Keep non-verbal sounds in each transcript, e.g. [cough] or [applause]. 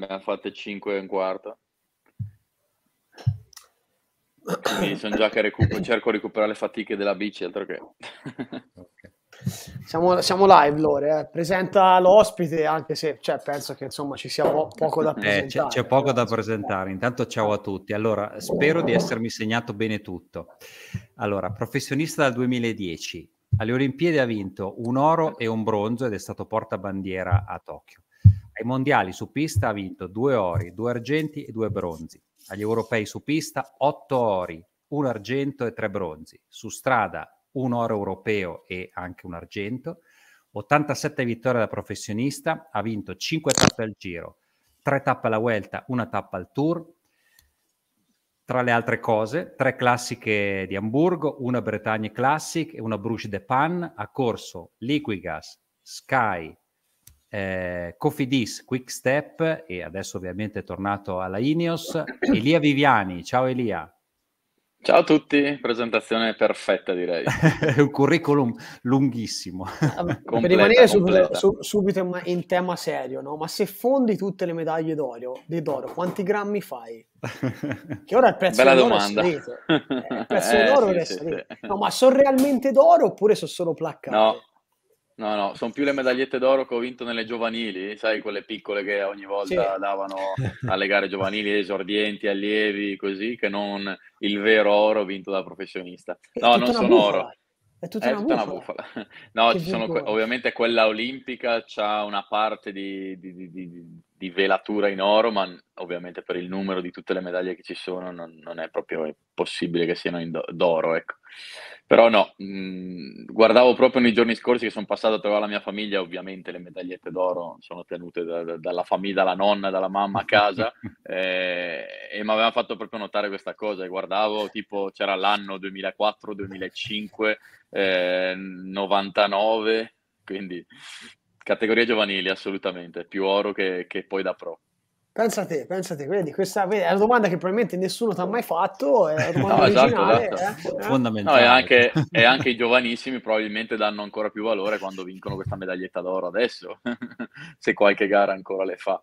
ne ha fatte 5 e un quarto. Quindi sono già che recupero, cerco di recuperare le fatiche della bici, altro che. Siamo, siamo, live Lore, eh. presenta l'ospite anche se cioè, penso che insomma ci sia poco da presentare. Eh, c'è, c'è, poco da presentare, intanto ciao a tutti. Allora, spero di essermi segnato bene tutto. Allora, professionista dal 2010, alle Olimpiadi ha vinto un oro e un bronzo ed è stato portabandiera a Tokyo. Ai mondiali su pista ha vinto due ori, due argenti e due bronzi. Agli europei su pista otto ori, un argento e tre bronzi. Su strada un oro europeo e anche un argento. 87 vittorie da professionista, ha vinto 5 tappe al giro, 3 tappe alla Vuelta, una tappa al Tour. Tra le altre cose, tre classiche di Hamburgo, una Bretagne Classic e una Bruges de Pan. Ha corso Liquigas, Sky, eh, Cofidis, Quick Step e adesso ovviamente è tornato alla Ineos, Elia Viviani, ciao Elia. Ciao a tutti, presentazione perfetta direi. [laughs] un curriculum lunghissimo. Completa, per rimanere subito, su, subito in, tema serio, no? ma se fondi tutte le medaglie d'oro, d'oro quanti grammi fai? Che ora il prezzo Bella d'oro domanda. è salito. Eh, il [laughs] prezzo eh, d'oro sì, è salito. Sì, sì. No, ma sono realmente d'oro oppure sono solo placcate? No, No, no, sono più le medagliette d'oro che ho vinto nelle giovanili, sai, quelle piccole che ogni volta sì. davano [laughs] alle gare giovanili, esordienti, allievi, così, che non il vero oro vinto da professionista. no, non sono bufala. oro. È tutta, è una, tutta bufala. una, bufala. [laughs] No, ci sono, ovviamente quella olimpica ha una parte di, di, di, di, velatura in oro, ma ovviamente per il numero di tutte le medaglie che ci sono non, non è proprio possibile che siano do- d'oro, ecco. Però no, mh, mm, guardavo proprio nei giorni scorsi che sono passato a trovare la mia famiglia, ovviamente le medagliette d'oro sono tenute da, da, dalla famiglia, dalla nonna, dalla mamma a casa [laughs] eh, e mi aveva fatto proprio notare questa cosa e guardavo tipo c'era l'anno 2004, 2005, eh, 99, quindi categoria giovanili assolutamente, più oro che, che poi da pro. Pensa a te, pensa a te, vedi, questa vedi, è la domanda che probabilmente nessuno ti ha mai fatto, è una [laughs] domanda no, esatto, esatto. Eh, eh? fondamentale. No, e, anche, e, anche, i giovanissimi probabilmente danno ancora più valore quando vincono questa medaglietta d'oro adesso, [laughs] se qualche gara ancora le fa.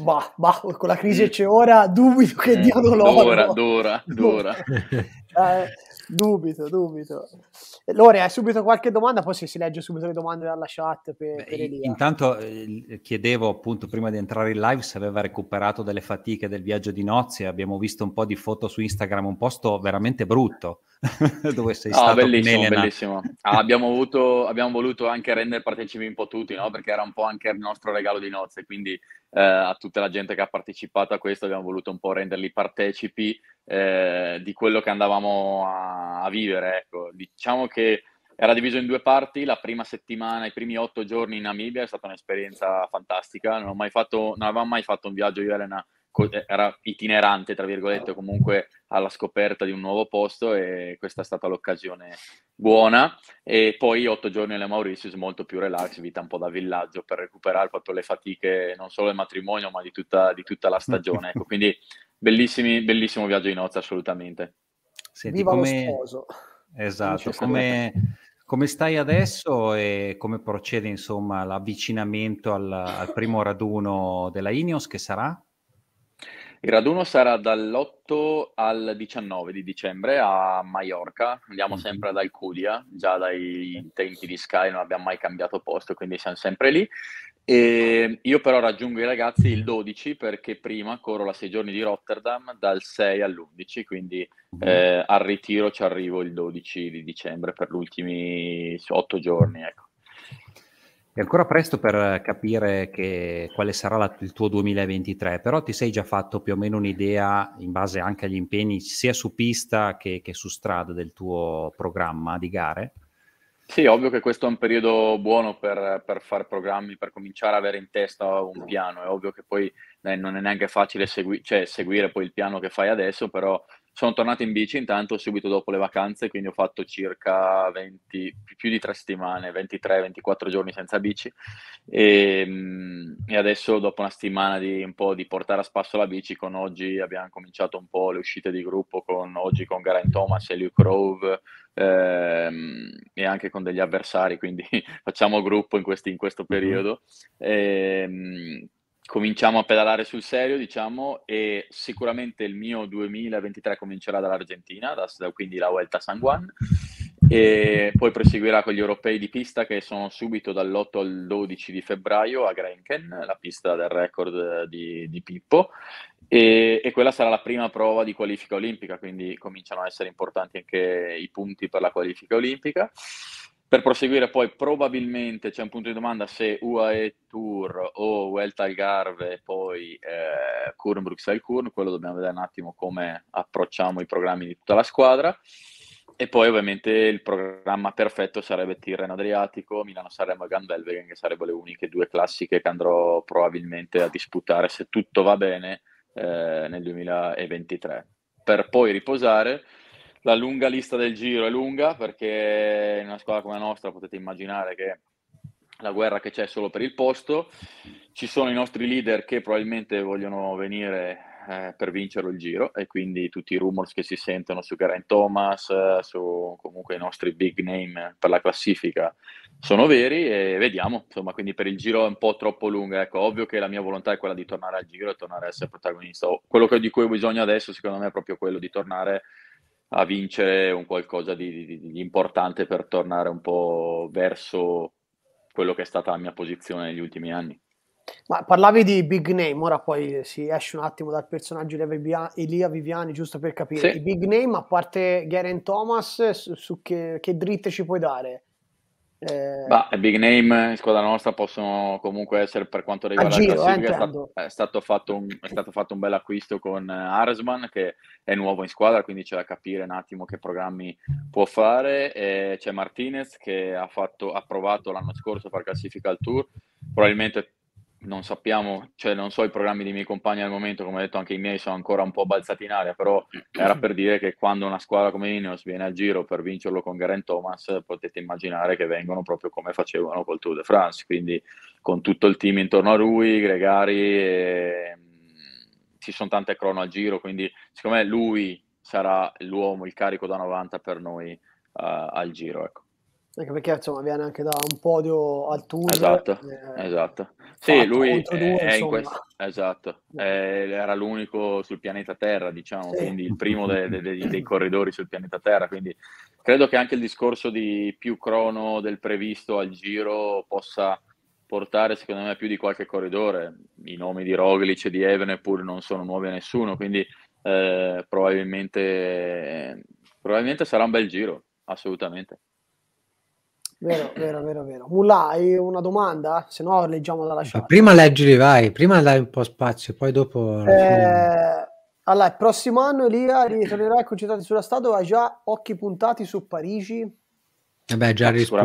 Bah, bah, con la crisi che c'è ora, dubito che diano l'oro. D'ora, d'ora, d'ora. eh, [laughs] Dubito, dubito. Lore, hai subito qualche domanda? Poi se si legge subito le domande dalla chat. Per, Beh, per intanto eh, chiedevo appunto prima di entrare in live se aveva recuperato delle fatiche del viaggio di nozze. Abbiamo visto un po' di foto su Instagram, un posto veramente brutto [laughs] dove sei no, stato. Bellissimo, bellissimo. Ah, abbiamo, avuto, abbiamo voluto anche rendere partecipi un po' tutti, no? perché era un po' anche il nostro regalo di nozze, quindi eh, a tutta la gente che ha partecipato a questo, abbiamo voluto un po' renderli partecipi eh, di quello che andavamo a, a vivere. Ecco. Diciamo che era diviso in due parti, la prima settimana, i primi otto giorni in Namibia è stata un'esperienza fantastica, non, mai fatto, non avevamo mai fatto un viaggio io e Elena era itinerante, tra virgolette, comunque alla scoperta di un nuovo posto e questa è stata l'occasione buona. E poi otto giorni alle Mauritius, molto più relax, vita un po' da villaggio per recuperare proprio le fatiche non solo del matrimonio ma di tutta, di tutta la stagione. Ecco, quindi bellissimo viaggio di nozze assolutamente. Senti, Viva come... lo sposo! Esatto, come... come... stai adesso e come procede insomma l'avvicinamento al, al primo raduno della Ineos che sarà? Il raduno sarà dall'8 al 19 di dicembre a Maiorca, andiamo mhm. sempre ad Alcudia, già dai tempi di Sky non abbiamo mai cambiato posto, quindi siamo sempre lì. E io però raggiungo i ragazzi il 12 perché prima corro la 6 giorni di Rotterdam dal 6 all'11, quindi mhm. eh, al ritiro ci arrivo il 12 di dicembre per gli ultimi 8 giorni. Ecco. È ancora presto per capire che, quale sarà la, il tuo 2023, però ti sei già fatto più o meno un'idea, in base anche agli impegni, sia su pista che, che su strada, del tuo programma di gare? Sì, ovvio che questo è un periodo buono per, per fare programmi, per cominciare ad avere in testa un piano. È ovvio che poi eh, non è neanche facile segui- cioè, seguire poi il piano che fai adesso, però sono tornato in bici intanto subito dopo le vacanze, quindi ho fatto circa 20, più di tre settimane, 23-24 giorni senza bici e, ehm, e, adesso dopo una settimana di, un po' di portare a spasso la bici con oggi abbiamo cominciato un po' le uscite di gruppo con oggi con Garen Thomas e Luke Rove ehm, e anche con degli avversari, quindi [laughs] facciamo gruppo in, questi, in questo mm-hmm. periodo. E, ehm, cominciamo a pedalare sul serio, diciamo, e sicuramente il mio 2023 comincerà dall'Argentina, da, quindi la Vuelta San Juan, e poi proseguirà con gli europei di pista che sono subito dall'8 al 12 di febbraio a Grenken, la pista del record di, di Pippo, e, e, quella sarà la prima prova di qualifica olimpica, quindi cominciano a essere importanti anche i punti per la qualifica olimpica. Per proseguire poi probabilmente c'è un punto di domanda se UAE Tour o Vuelta Algarve e poi eh, Kurn Bruxelles Kurn, quello dobbiamo vedere un attimo come approcciamo i programmi di tutta la squadra. E poi ovviamente il programma perfetto sarebbe Tirreno Adriatico, Milano Sanremo e Gandelvegen, che sarebbero le uniche due classiche che andrò probabilmente a disputare se tutto va bene eh, nel 2023. Per poi riposare la lunga lista del giro è lunga perché in una squadra come la nostra potete immaginare che la guerra che c'è solo per il posto, ci sono i nostri leader che probabilmente vogliono venire eh, per vincere il giro e quindi tutti i rumors che si sentono su Geraint Thomas, eh, su comunque i nostri big name per la classifica sono veri e vediamo, insomma, quindi per il giro è un po' troppo lunga, ecco, ovvio che la mia volontà è quella di tornare al giro e tornare a essere protagonista, quello di cui ho bisogno adesso secondo me è proprio quello di tornare a a vincere un qualcosa di, di, di, importante per tornare un po' verso quello che è stata la mia posizione negli ultimi anni. Ma parlavi di big name, ora poi si esce un attimo dal personaggio di Elia Viviani, giusto per capire. Sì. I big name, a parte Garen Thomas, su, su che, che dritte ci puoi dare? Eh, bah, big name in squadra nostra possono comunque essere per quanto riguarda giro, la eh, classifica. è, stato, è, stato fatto un, è stato fatto un bel acquisto con eh, Arsman che è nuovo in squadra, quindi c'è da capire un attimo che programmi può fare. E c'è Martinez che ha, fatto, ha provato l'anno scorso a far classifica al tour. Probabilmente non sappiamo, cioè non so i programmi dei miei compagni al momento, come ho detto anche i miei sono ancora un po' balzati in aria, però era per dire che quando una squadra come Ineos viene a giro per vincerlo con Garen Thomas, potete immaginare che vengono proprio come facevano col Tour de France, quindi con tutto il team intorno a lui, Gregari, e... Ehm, ci sono tante crono al giro, quindi secondo me lui sarà l'uomo, il carico da 90 per noi uh, al giro. Ecco. Anche perché insomma viene anche da un podio al tour. Esatto, eh, esatto. Sì, lui è, due, è in questo, esatto, eh. era l'unico sul pianeta Terra, diciamo, sì. quindi il primo de, de, de, [laughs] dei corridori sul pianeta Terra, quindi credo che anche il discorso di più crono del previsto al giro possa portare secondo me più di qualche corridore, i nomi di Roglic e di Evenepoel non sono nuovi a nessuno, quindi eh, probabilmente, probabilmente sarà un bel giro, assolutamente. Vero, vero, vero, vero. Mulla, hai una domanda? Se no leggiamo dalla chat. Prima leggili, vai, prima dai un po' spazio, poi dopo... Eh, allora, il prossimo anno Elia ritornerai concentrato sulla Stato hai già occhi puntati su Parigi? Vabbè, già ah, risposto,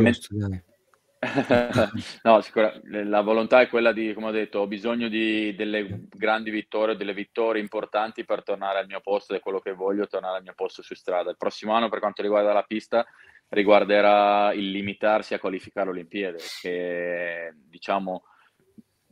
[laughs] no, sicuramente. la volontà è quella di, come ho detto, ho bisogno di, delle grandi vittorie, delle vittorie importanti per tornare al mio posto è quello che voglio, tornare al mio posto su strada. Il prossimo anno, per quanto riguarda la pista, riguarderà il limitarsi a qualificare Olimpiadi, che diciamo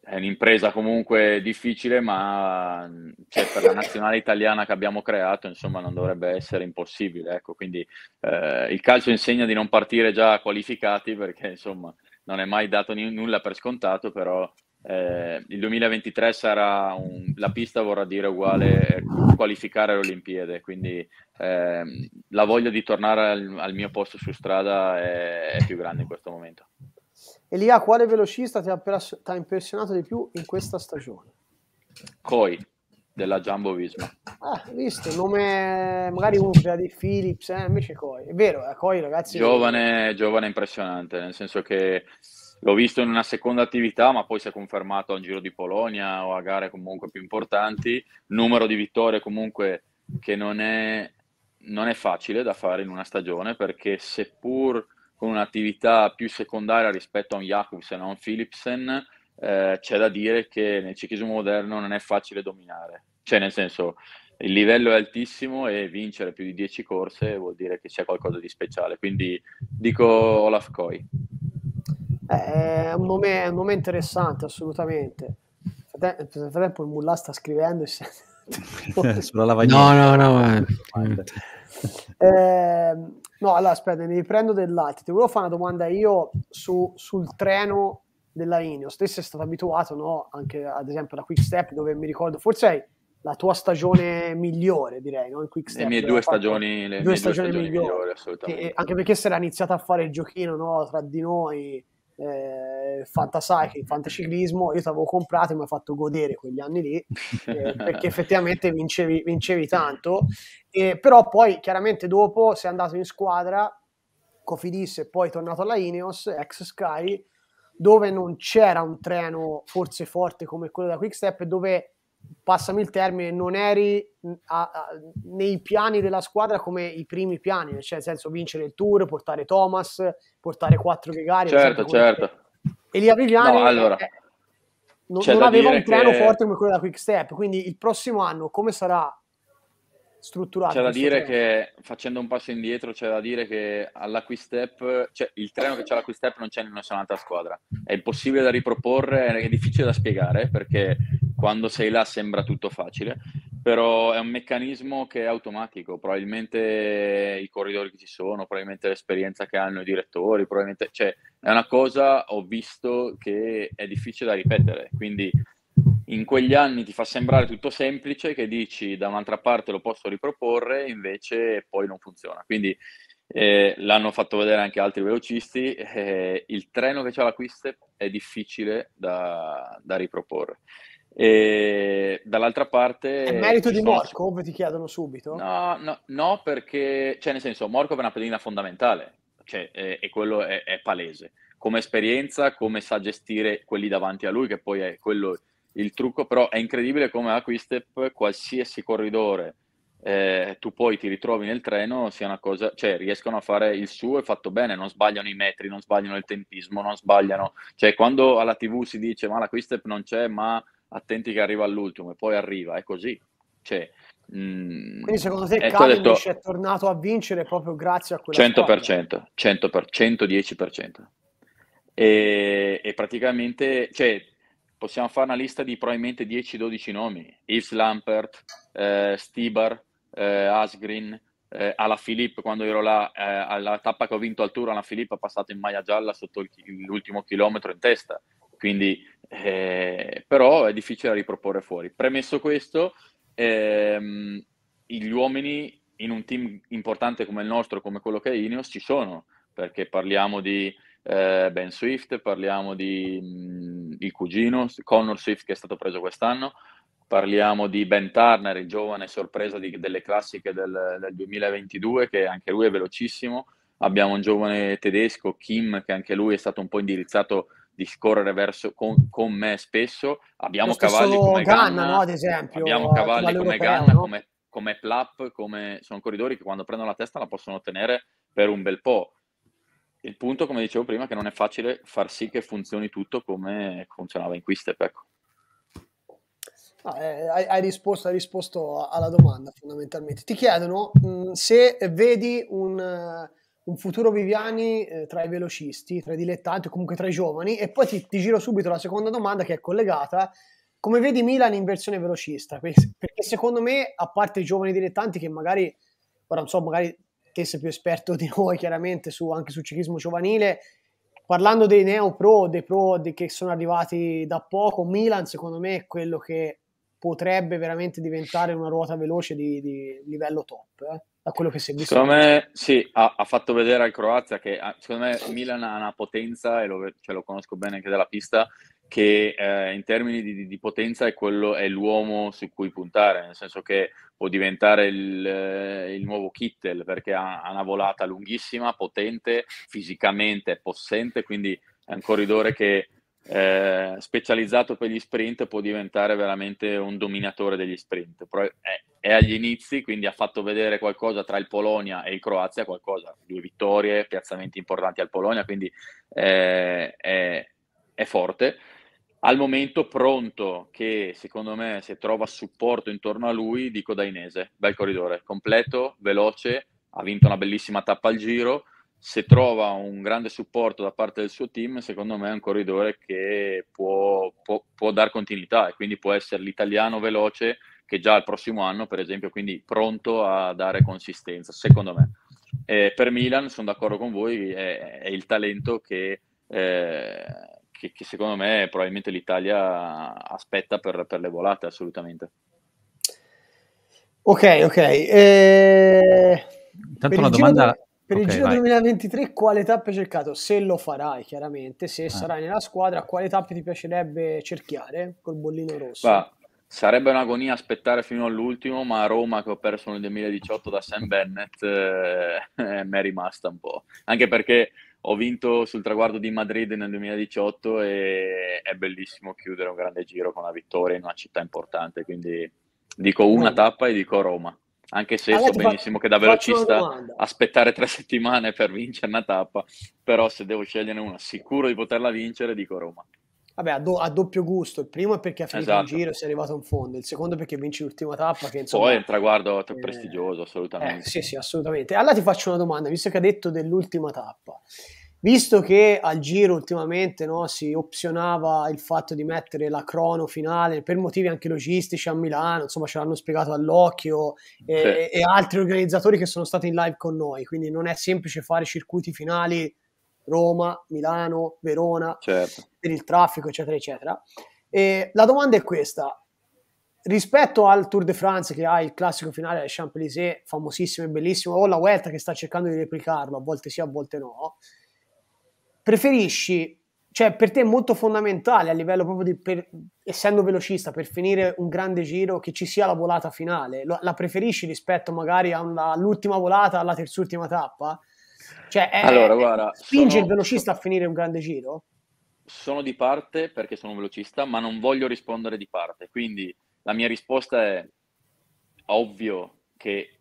è un'impresa comunque difficile, ma cioè, per la nazionale italiana che abbiamo creato, insomma, non dovrebbe essere impossibile. Ecco, quindi eh, il calcio insegna di non partire già qualificati perché, insomma, non è mai dato n- nulla per scontato, però eh, il 2023 sarà un, la pista vorrà dire uguale qualificare le Olimpiadi, quindi eh, la voglia di tornare al, al mio posto su strada è, è, più grande in questo momento. Elia, quale velocista ti ha, ti ha impressionato di più in questa stagione? Coi della Jumbo Visma. Ah, visto, nome magari uno prima di Philips, eh, invece Coi. È vero, Coi eh, ragazzi... Giovane, giovane impressionante, nel senso che L'ho visto in una seconda attività, ma poi si è confermato a un Giro di Polonia o a gare comunque più importanti. Numero di vittorie comunque che non è, non è facile da fare in una stagione, perché seppur con un'attività più secondaria rispetto a un Jakobsen o a un Philipsen, eh, c'è da dire che nel ciclismo moderno non è facile dominare. Cioè, nel senso, il livello è altissimo e vincere più di 10 corse vuol dire che c'è qualcosa di speciale. Quindi dico Olaf Koi. È un nome, un nome interessante, assolutamente. Nel frattempo il mullah sta scrivendo e si... [laughs] sulla lavagna. No, no, no. Eh, ehm, no, allora aspetta, mi riprendo dell'altro. Ti volevo fare una domanda io su, sul treno della Ineos. Te sei stato abituato, no? Anche ad esempio alla Quickstep, dove mi ricordo, forse hai la tua stagione migliore, direi, no? In quick step, le mie eh, due stagioni, le due mie due stagioni migliori, migliori assolutamente. anche perché si era iniziato a fare il giochino, no? Tra di noi eh, fantacycling, fantaciclismo, io ti avevo comprato e mi ha fatto godere quegli anni lì, [laughs] eh, perché effettivamente vincevi, vincevi tanto, eh, però poi chiaramente dopo sei andato in squadra, Cofidis e poi è tornato alla Ineos, ex Sky, dove non c'era un treno forse forte come quello da Quickstep, dove passami il termine, non eri a, a, nei piani della squadra come i primi piani, cioè nel senso vincere il tour, portare Thomas, portare quattro gregari. Certo, certo. E lì a Viviani no, allora, eh, non, cioè, non aveva un piano che... forte come quello da Quick Step, quindi il prossimo anno come sarà strutturato? C'è da dire tempo? che facendo un passo indietro c'è da dire che alla Quick Step, cioè il treno che c'è alla Quick Step non c'è in nessun'altra squadra. È impossibile da riproporre, è difficile da spiegare perché quando sei là sembra tutto facile, però è un meccanismo che è automatico, probabilmente i corridori che ci sono, probabilmente l'esperienza che hanno i direttori, probabilmente... Cioè, è una cosa, ho visto, che è difficile da ripetere, quindi in quegli anni ti fa sembrare tutto semplice, che dici da un'altra parte lo posso riproporre, invece poi non funziona. Quindi eh, l'hanno fatto vedere anche altri velocisti, eh, il treno che c'ha la quiste è difficile da, da riproporre. E dall'altra parte... È merito di sono... Morkov, ti chiedono subito? No, no, no, perché, cioè nel senso, Morkov è una pedina fondamentale, cioè, e, e quello è, è, palese. Come esperienza, come sa gestire quelli davanti a lui, che poi è quello il trucco, però è incredibile come a Quistep qualsiasi corridore eh, tu poi ti ritrovi nel treno, sia una cosa, cioè riescono a fare il suo e fatto bene, non sbagliano i metri, non sbagliano il tempismo, non sbagliano, cioè quando alla tv si dice ma la Quistep non c'è, ma attenti che arriva all'ultimo e poi arriva, è così. Cioè, mh, mm, Quindi secondo te ecco, Kalinic detto, è tornato a vincere proprio grazie a quello? 100%, 110%. E, e praticamente, cioè, possiamo fare una lista di probabilmente 10-12 nomi, Yves Lampert, eh, Stibar, eh, Asgreen, eh, alla Filippo quando ero là, eh, alla tappa che ho vinto al Tour, alla Filippo ha passato in maglia gialla sotto il, l'ultimo chilometro in testa. Quindi, eh, però è difficile da riproporre fuori. Premesso questo, ehm, gli uomini in un team importante come il nostro, come quello che è Ineos, ci sono, perché parliamo di eh, Ben Swift, parliamo di mh, mm, il cugino, Connor Swift che è stato preso quest'anno, parliamo di Ben Turner, il giovane sorpresa di, delle classiche del, del, 2022, che anche lui è velocissimo, abbiamo un giovane tedesco, Kim, che anche lui è stato un po' indirizzato discorrere verso, con, con me spesso. Abbiamo Questo cavalli come Ganna, Ganna no, ad esempio, abbiamo eh, cavalli come Ganna, no? come, come Plap, come sono corridori che quando prendono la testa la possono tenere per un bel po'. Il punto, come dicevo prima, è che non è facile far sì che funzioni tutto come funzionava in Quistep, ecco. Ah, eh, hai, hai, risposto, hai, risposto, alla domanda fondamentalmente. Ti chiedono mh, mm, se vedi un, un futuro Viviani eh, tra i velocisti, tra i dilettanti, o comunque tra i giovani. E poi ti, ti, giro subito la seconda domanda che è collegata. Come vedi Milan in versione velocista? Perché secondo me, a parte i giovani dilettanti che magari, ora non so, magari te sei più esperto di noi chiaramente su, anche sul ciclismo giovanile, parlando dei neo pro, dei pro di, che sono arrivati da poco, Milan secondo me è quello che potrebbe veramente diventare una ruota veloce di, di livello top. Eh? da quello che si è visto. Secondo me sì, ha, ha fatto vedere al Croazia che ah, secondo me Milan ha una potenza, e lo, cioè, lo conosco bene anche dalla pista, che eh, in termini di, di, potenza è, quello, è l'uomo su cui puntare, nel senso che può diventare il, eh, il nuovo Kittel perché ha, ha, una volata lunghissima, potente, fisicamente è possente, quindi è un corridore che eh, specializzato per gli sprint può diventare veramente un dominatore degli sprint. Però è, è, agli inizi, quindi ha fatto vedere qualcosa tra il Polonia e il Croazia, qualcosa, due vittorie, piazzamenti importanti al Polonia, quindi eh, è, è forte al momento pronto che secondo me se trova supporto intorno a lui dico Dainese, bel corridore, completo, veloce, ha vinto una bellissima tappa al giro, se trova un grande supporto da parte del suo team, secondo me è un corridore che può, può, può dar continuità e quindi può essere l'italiano veloce che già il prossimo anno, per esempio, quindi pronto a dare consistenza, secondo me. Eh, per Milan, sono d'accordo con voi, è, è il talento che, eh, che, che, secondo me probabilmente l'Italia aspetta per, per le volate, assolutamente. Ok, ok. Eh... Intanto una domanda, per okay, il Giro vai. 2023 quale tappe hai cercato? Se lo farai chiaramente, se ah. sarai nella squadra, quale tappe ti piacerebbe cerchiare col bollino rosso? Va. Sarebbe un'agonia aspettare fino all'ultimo, ma a Roma che ho perso nel 2018 da Sam Bennett eh, eh, mi è rimasta un po'. Anche perché ho vinto sul traguardo di Madrid nel 2018 e è bellissimo chiudere un grande giro con una vittoria in una città importante, quindi dico una tappa e dico Roma anche se allora, so benissimo che da velocista aspettare tre [laughs] settimane per vincere una tappa, però se devo scegliere una sicuro di poterla vincere, dico Roma. Vabbè, a, do- a doppio gusto, il primo è perché ha finito esatto. il giro e è arrivato in fondo, il secondo è perché vinci l'ultima tappa. Che, insomma, Poi è un traguardo eh... prestigioso, assolutamente. Eh, sì, sì, assolutamente. Allora ti faccio una domanda, visto che ha detto dell'ultima tappa. Visto che al giro ultimamente no, si opzionava il fatto di mettere la crono finale per motivi anche logistici a Milano, insomma ce l'hanno spiegato all'occhio e, e altri organizzatori che sono stati in live con noi, quindi non è semplice fare circuiti finali Roma, Milano, Verona certo. per il traffico eccetera eccetera. E la domanda è questa, rispetto al Tour de France che ha il classico finale alle Champs-Élysées famosissimo e bellissimo o la Vuelta che sta cercando di replicarlo a volte sì a volte no preferisci, cioè per te è molto fondamentale a livello proprio di, per, essendo velocista, per finire un grande giro, che ci sia la volata finale, la, la preferisci rispetto magari all'ultima volata, alla terzultima tappa? Cioè, è, allora, guarda, spinge sono, il velocista sono, a finire un grande giro? Sono di parte perché sono un velocista, ma non voglio rispondere di parte. Quindi la mia risposta è ovvio che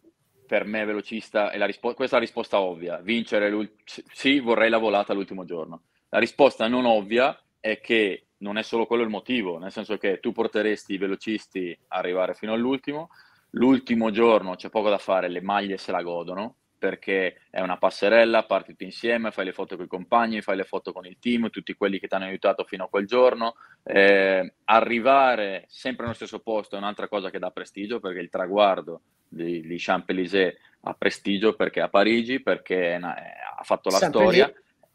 per me velocista, è la rispo- questa è la risposta ovvia, vincere sì, vorrei la volata l'ultimo giorno. La risposta non ovvia è che non è solo quello il motivo, nel senso che tu porteresti i velocisti a arrivare fino all'ultimo, l'ultimo giorno c'è poco da fare, le maglie se la godono, perché è una passerella, partiti insieme, fai le foto con i compagni, fai le foto con il team, tutti quelli che ti hanno aiutato fino a quel giorno. Eh, arrivare sempre nello stesso posto è un'altra cosa che dà prestigio, perché il traguardo di, di Champs-Élysées ha prestigio perché è a Parigi, perché è una, ha fatto la storia. Lì.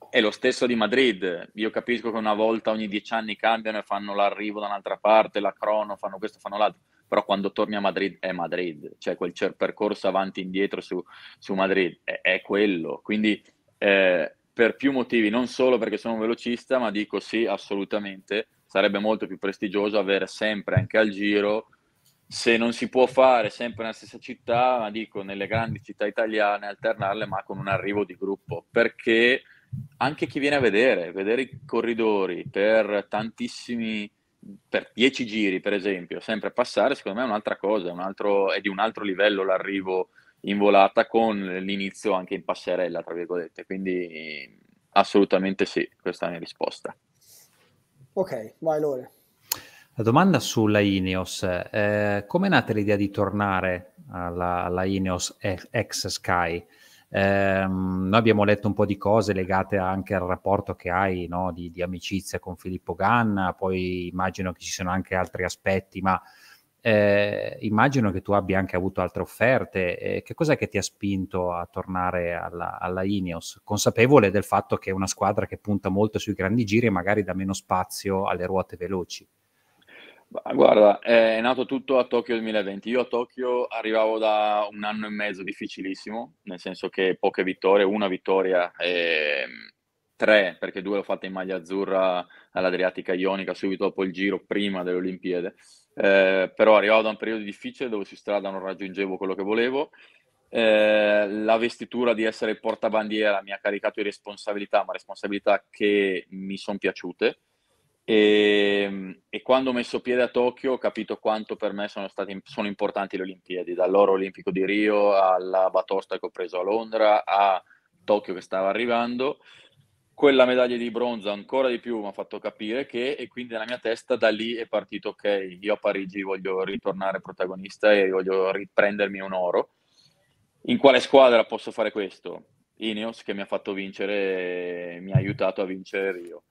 È lo stesso di Madrid. Io capisco che una volta ogni dieci anni cambiano e fanno l'arrivo da un'altra parte, la crono, fanno questo, fanno l'altro. Però quando torni a Madrid è Madrid, cioè quel percorso avanti e indietro su, su Madrid è, è, quello. Quindi eh, per più motivi, non solo perché sono un velocista, ma dico sì, assolutamente, sarebbe molto più prestigioso avere sempre anche al giro se non si può fare sempre nella stessa città, ma dico nelle grandi città italiane, alternarle ma con un arrivo di gruppo, perché anche chi viene a vedere, vedere i corridori per tantissimi, per dieci giri per esempio, sempre passare, secondo me è un'altra cosa, un altro, è di un altro livello l'arrivo in volata con l'inizio anche in passerella, tra virgolette, quindi assolutamente sì, questa è la mia risposta. Ok, vai Lore. La domanda sulla Ineos, eh, come è nata l'idea di tornare alla, alla Ineos ex Sky? Eh, noi abbiamo letto un po' di cose legate anche al rapporto che hai no? di, di, amicizia con Filippo Ganna, poi immagino che ci siano anche altri aspetti, ma eh, immagino che tu abbia anche avuto altre offerte. Eh, che cos'è che ti ha spinto a tornare alla, alla Ineos? Consapevole del fatto che è una squadra che punta molto sui grandi giri e magari dà meno spazio alle ruote veloci. Guarda, è nato tutto a Tokyo 2020. Io a Tokyo arrivavo da un anno e mezzo difficilissimo, nel senso che poche vittorie, una vittoria e mm, tre, perché due l'ho fatta in maglia azzurra all'Adriatica Ionica subito dopo il giro, prima delle Olimpiadi. Eh, però arrivavo da un periodo difficile dove su strada non raggiungevo quello che volevo. Eh, la vestitura di essere portabandiera mi ha caricato di responsabilità, ma responsabilità che mi sono piaciute e, ehm, e, quando ho messo piede a Tokyo ho capito quanto per me sono, stati, sono importanti le Olimpiadi, dall'oro olimpico di Rio alla batosta che ho preso a Londra a Tokyo che stava arrivando. Quella medaglia di bronzo ancora di più mi ha fatto capire che, e quindi nella mia testa da lì è partito, ok, io a Parigi voglio ritornare protagonista e voglio riprendermi un oro. In quale squadra posso fare questo? Ineos che mi ha fatto vincere, mi ha aiutato a vincere Rio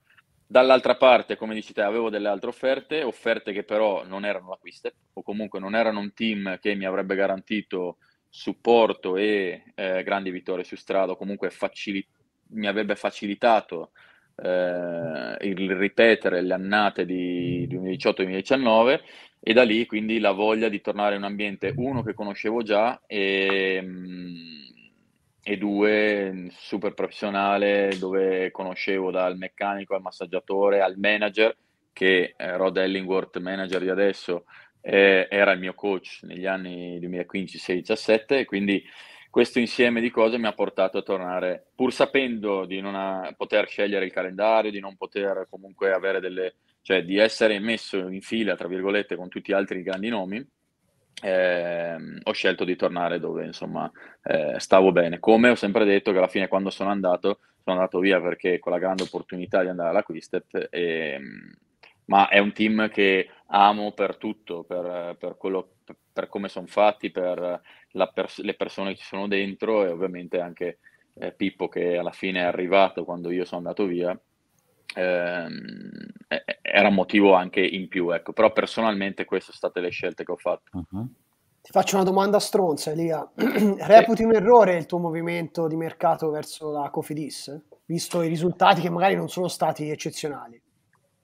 Dall'altra parte, come dici te, avevo delle altre offerte, offerte che però non erano la Quistep o comunque non erano un team che mi avrebbe garantito supporto e eh, grandi vittorie su strada, o comunque facili- mi avrebbe facilitato eh, il ripetere le annate di 2018-2019 e da lì quindi la voglia di tornare in un ambiente, uno che conoscevo già e mh, mm, e due super professionale dove conoscevo dal meccanico al massaggiatore al manager che eh, Rod Ellingworth, manager di adesso, eh, era il mio coach negli anni 2015, 16, 17 e quindi questo insieme di cose mi ha portato a tornare, pur sapendo di non a, poter scegliere il calendario, di non poter comunque avere delle, cioè di essere messo in fila, tra virgolette, con tutti gli altri grandi nomi, eh, ho scelto di tornare dove insomma eh, stavo bene. Come ho sempre detto che alla fine quando sono andato, sono andato via perché con la grande opportunità di andare alla Quistep, e, ehm, ma è un team che amo per tutto, per, per, quello, per come sono fatti, per pers- le persone che ci sono dentro e ovviamente anche eh, Pippo che alla fine è arrivato quando io sono andato via ehm, era un motivo anche in più, ecco. però personalmente queste sono state le scelte che ho fatto. Uh-huh. Ti faccio una domanda stronza, Elia. [clears throat] Reputi un errore il tuo movimento di mercato verso la Cofidis, visto i risultati che magari non sono stati eccezionali?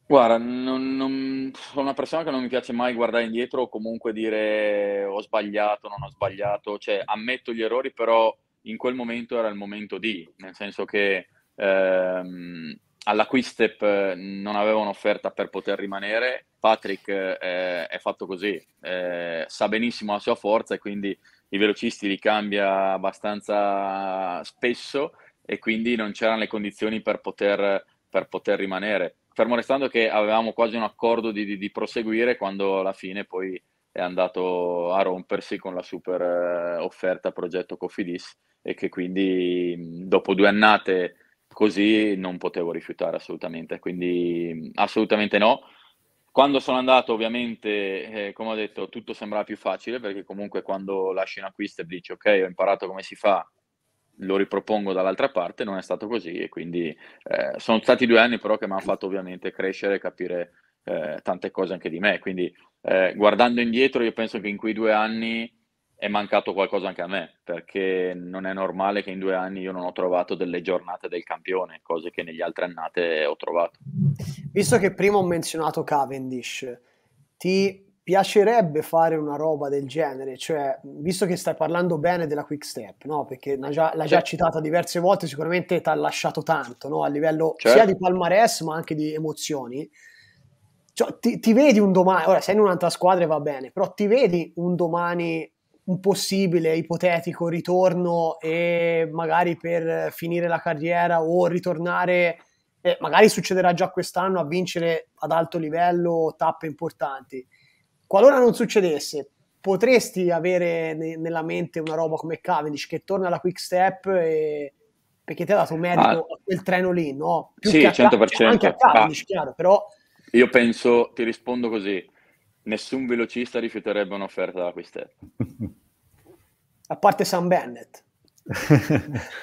Guarda, non, non, sono una persona che non mi piace mai guardare indietro o comunque dire ho sbagliato, non ho sbagliato, cioè ammetto gli errori, però in quel momento era il momento di, nel senso che ehm, alla Quistep eh, non aveva un'offerta per poter rimanere, Patrick eh, è fatto così, eh, sa benissimo la sua forza e quindi i velocisti li cambia abbastanza spesso e quindi non c'erano le condizioni per poter, per poter rimanere. Fermo restando che avevamo quasi un accordo di, di, di proseguire quando alla fine poi è andato a rompersi con la super eh, offerta progetto Cofidis e che quindi dopo due annate così non potevo rifiutare assolutamente, quindi assolutamente no. Quando sono andato, ovviamente, eh, come ho detto, tutto sembrava più facile perché comunque quando lasci un acquisto e dici ok, ho imparato come si fa, lo ripropongo dall'altra parte, non è stato così e quindi eh, sono stati due anni però che mi hanno fatto ovviamente crescere e capire eh, tante cose anche di me, quindi eh, guardando indietro io penso che in quei due anni è mancato qualcosa anche a me, perché non è normale che in due anni io non ho trovato delle giornate del campione, cose che negli altri annate ho trovato. Visto che prima ho menzionato Cavendish, ti piacerebbe fare una roba del genere? Cioè, visto che stai parlando bene della quick step, no? Perché l'ha già, l'ha già certo. citata diverse volte, sicuramente ti ha lasciato tanto, no? A livello certo. sia di palmarès ma anche di emozioni. Cioè, ti, ti vedi un domani, ora sei in un'altra squadra e va bene, però ti vedi un domani un possibile ipotetico ritorno e magari per finire la carriera o ritornare, eh, magari succederà già quest'anno a vincere ad alto livello tappe importanti. Qualora non succedesse, potresti avere ne- nella mente una roba come Cavendish che torna alla quick step e... perché ti ha dato merito ah, a quel treno lì, no? Più sì, a 100%. Ca- anche a Cavendish, ah, chiaro, però... Io penso, ti rispondo così, nessun velocista rifiuterebbe un'offerta da Quistet. A parte Sam Bennett. [laughs]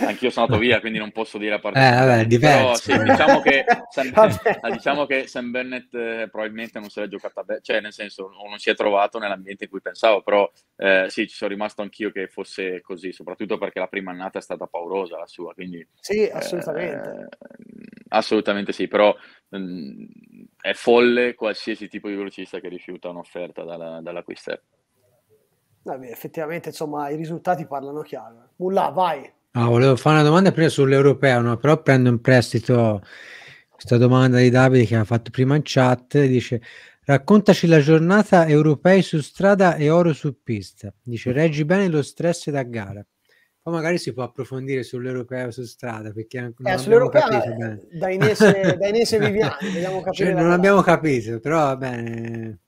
Anch'io sono andato via, quindi non posso dire a parte. Eh, vabbè, diverso. Però, sì, diciamo, che Sam, [laughs] eh, diciamo, che Sam, Bennett eh, probabilmente non se l'è giocata bene, cioè nel senso non si è trovato nell'ambiente in cui pensavo, però eh, sì, ci sono rimasto anch'io che fosse così, soprattutto perché la prima annata è stata paurosa la sua, quindi... Sì, eh, assolutamente. Eh, Assolutamente sì, però mh, mm, è folle qualsiasi tipo di velocista che rifiuta un'offerta dalla, dall'acquister. Vabbè, effettivamente, insomma, i risultati parlano chiaro. Mullah, vai. Ah, volevo fare una domanda prima sull'europeo, no? però prendo in prestito questa domanda di Davide che ha fatto prima in chat. Dice, raccontaci la giornata europei su strada e oro su pista. Dice, reggi bene lo stress da gara poi magari si può approfondire sull'europeo su strada perché anche eh, sull'europeo capito, eh, da Inese, [laughs] da Inese Viviani cioè, non abbiamo capito però va bene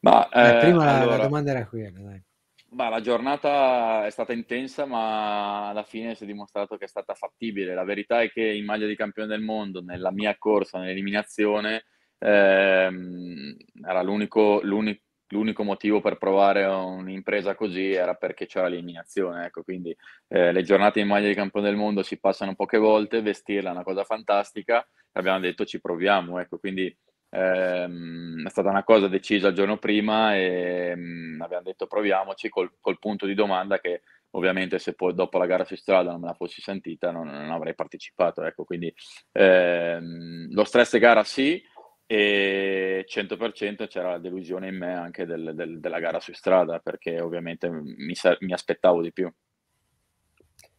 ma eh, eh, prima la, la, domanda era quella dai. Ma la giornata è stata intensa, ma alla fine si è dimostrato che è stata fattibile. La verità è che in maglia di campione del mondo, nella mia corsa, nell'eliminazione, ehm, era l'unico, l'unico l'unico motivo per provare un'impresa così era perché c'era l'eliminazione, ecco, quindi eh, le giornate in maglia di campione del mondo si passano poche volte, vestirla è una cosa fantastica, abbiamo detto ci proviamo, ecco, quindi ehm, è stata una cosa decisa il giorno prima e mh, mm, abbiamo detto proviamoci col, col, punto di domanda che ovviamente se poi dopo la gara su strada non me la fossi sentita non, non avrei partecipato, ecco, quindi ehm, lo stress gara sì, e 100% c'era la delusione in me anche del, del, della gara su strada perché ovviamente mi, mi aspettavo di più.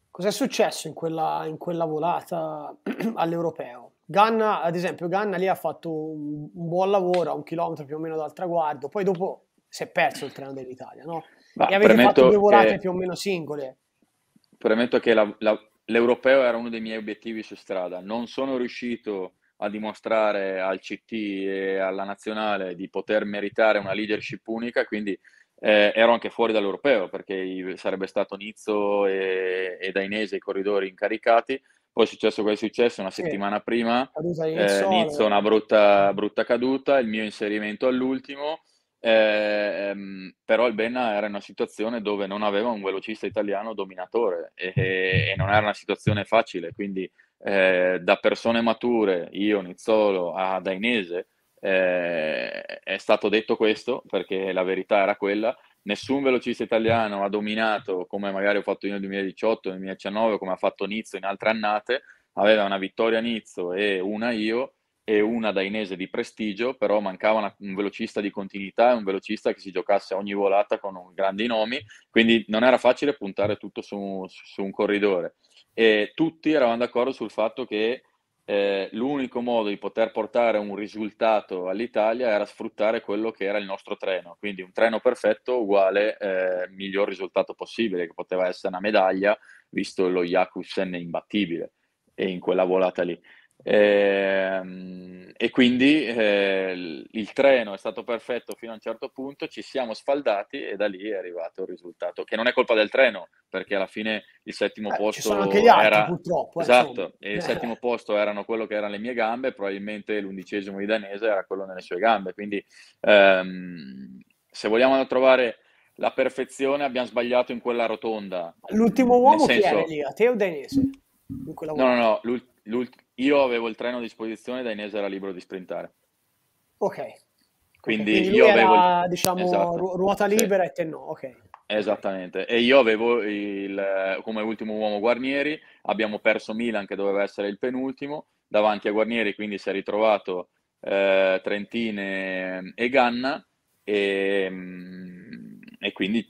Cos'è successo in quella, in quella volata [clears throat] all'europeo? Ganna, ad esempio, Ganna lì ha fatto un, un buon lavoro a un chilometro più o meno dal traguardo, poi dopo si è perso il treno dell'Italia, no? Ma e avete fatto due volate che, più o meno singole. Premetto che la, la, l'europeo era uno dei miei obiettivi su strada, non sono riuscito a a dimostrare al CT e alla nazionale di poter meritare una leadership unica, quindi eh, ero anche fuori dall'europeo perché sarebbe stato Nizzo e, e Dainese i corridori incaricati. Poi è successo quello che è successo una settimana sì. prima. Eh, Nizzo eh. una brutta, brutta, caduta, il mio inserimento all'ultimo. Eh, ehm, però il Benna era in una situazione dove non aveva un velocista italiano dominatore e, e, e non era una situazione facile, quindi eh, da persone mature, io Nizzolo a Dainese, eh, è stato detto questo perché la verità era quella. Nessun velocista italiano ha dominato come magari ho fatto io nel 2018, nel 2019, come ha fatto Nizzo in altre annate. Aveva una vittoria Nizzo e una io e una dainese di prestigio, però mancava una, un velocista di continuità e un velocista che si giocasse ogni volata con grandi nomi, quindi non era facile puntare tutto su, su un corridore e tutti eravamo d'accordo sul fatto che eh, l'unico modo di poter portare un risultato all'Italia era sfruttare quello che era il nostro treno, quindi un treno perfetto uguale eh, miglior risultato possibile, che poteva essere una medaglia, visto lo Yakusen imbattibile e in quella volata lì. E, ehm, e quindi eh, il treno è stato perfetto fino a un certo punto, ci siamo sfaldati e da lì è arrivato il risultato, che non è colpa del treno, perché alla fine il settimo eh, posto altri, era... purtroppo. Eh, esatto, il settimo [laughs] posto erano quello che erano le mie gambe, probabilmente l'undicesimo di danese era quello nelle sue gambe, quindi ehm, se vogliamo trovare la perfezione abbiamo sbagliato in quella rotonda. L'ultimo uomo Nel senso... chi era lì, a te o Danese? No, no, no, l'ult- l'ult- io avevo il treno a disposizione, Dainese era libero di sprintare. Ok. Quindi, Quindi io avevo era, il... diciamo esatto. ruota libera sì. e te no, ok. Esattamente, e io avevo il, come ultimo uomo Guarnieri, abbiamo perso Milan che doveva essere il penultimo, davanti a Guarnieri quindi si è ritrovato eh, Trentine e Ganna e, mm, e, quindi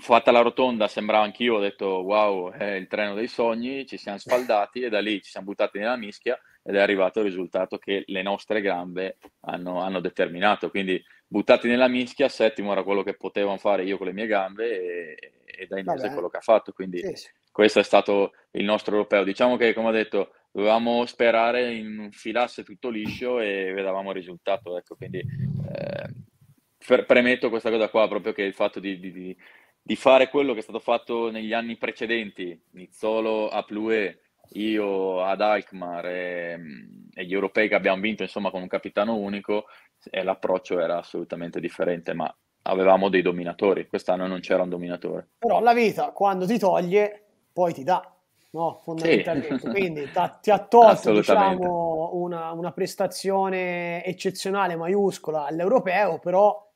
fatta la rotonda sembrava anch'io, ho detto wow, è il treno dei sogni, ci siamo sfaldati e da lì ci siamo buttati nella mischia ed è arrivato il risultato che le nostre gambe hanno, hanno determinato. Quindi buttati nella mischia, settimo era quello che potevo fare io con le mie gambe e, e da Inese Vabbè. quello che ha fatto. Quindi sì. questo è stato il nostro europeo. Diciamo che, come ho detto, dovevamo sperare in un filasse tutto liscio e vedevamo il risultato. Ecco, quindi eh, premetto questa cosa qua, proprio che il fatto di, di, di di fare quello che è stato fatto negli anni precedenti, Nizzolo a Plue, io ad Alkmaar e, e, gli europei che abbiamo vinto insomma con un capitano unico, e l'approccio era assolutamente differente, ma avevamo dei dominatori, quest'anno non c'era un dominatore. Però la vita quando ti toglie poi ti dà, no? fondamentalmente, sì. quindi ti ha tolto diciamo, una, una prestazione eccezionale, maiuscola all'europeo, però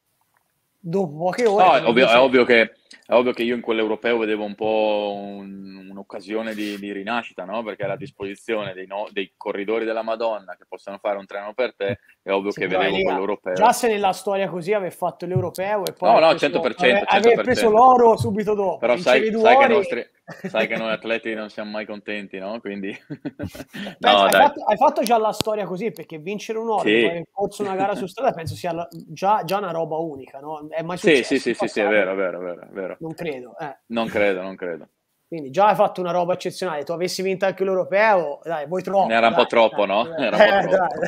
dopo poche ore. No, è, ovvio, dice... è ovvio, che è ovvio che io in quell'europeo vedevo un po' un, un'occasione di, di rinascita, no? perché era a disposizione dei, no, dei, corridori della Madonna che possano fare un treno per te, è ovvio sì, che vedevo quell'europeo. Già se nella storia così aver fatto l'europeo e poi... No, no, Preso, 100%. Aver, preso l'oro subito dopo. Però sai, sai, che nostri, sai, che noi atleti non siamo mai contenti, no? Quindi... [laughs] Penso, no, hai, fatto, hai, fatto, già la storia così, perché vincere un oro sì. e poi corso una gara su [laughs] strada penso sia già, già una roba unica, no? È mai successo. Sì, sì, sì, sì, sì, è vero, è vero, è vero vero. Non credo, eh. Non credo, non credo. Quindi già hai fatto una roba eccezionale. Tu avessi vinto anche l'europeo, dai, vuoi troppo. Ne era un dai, po' troppo, dai, no? Dai, era un po' eh,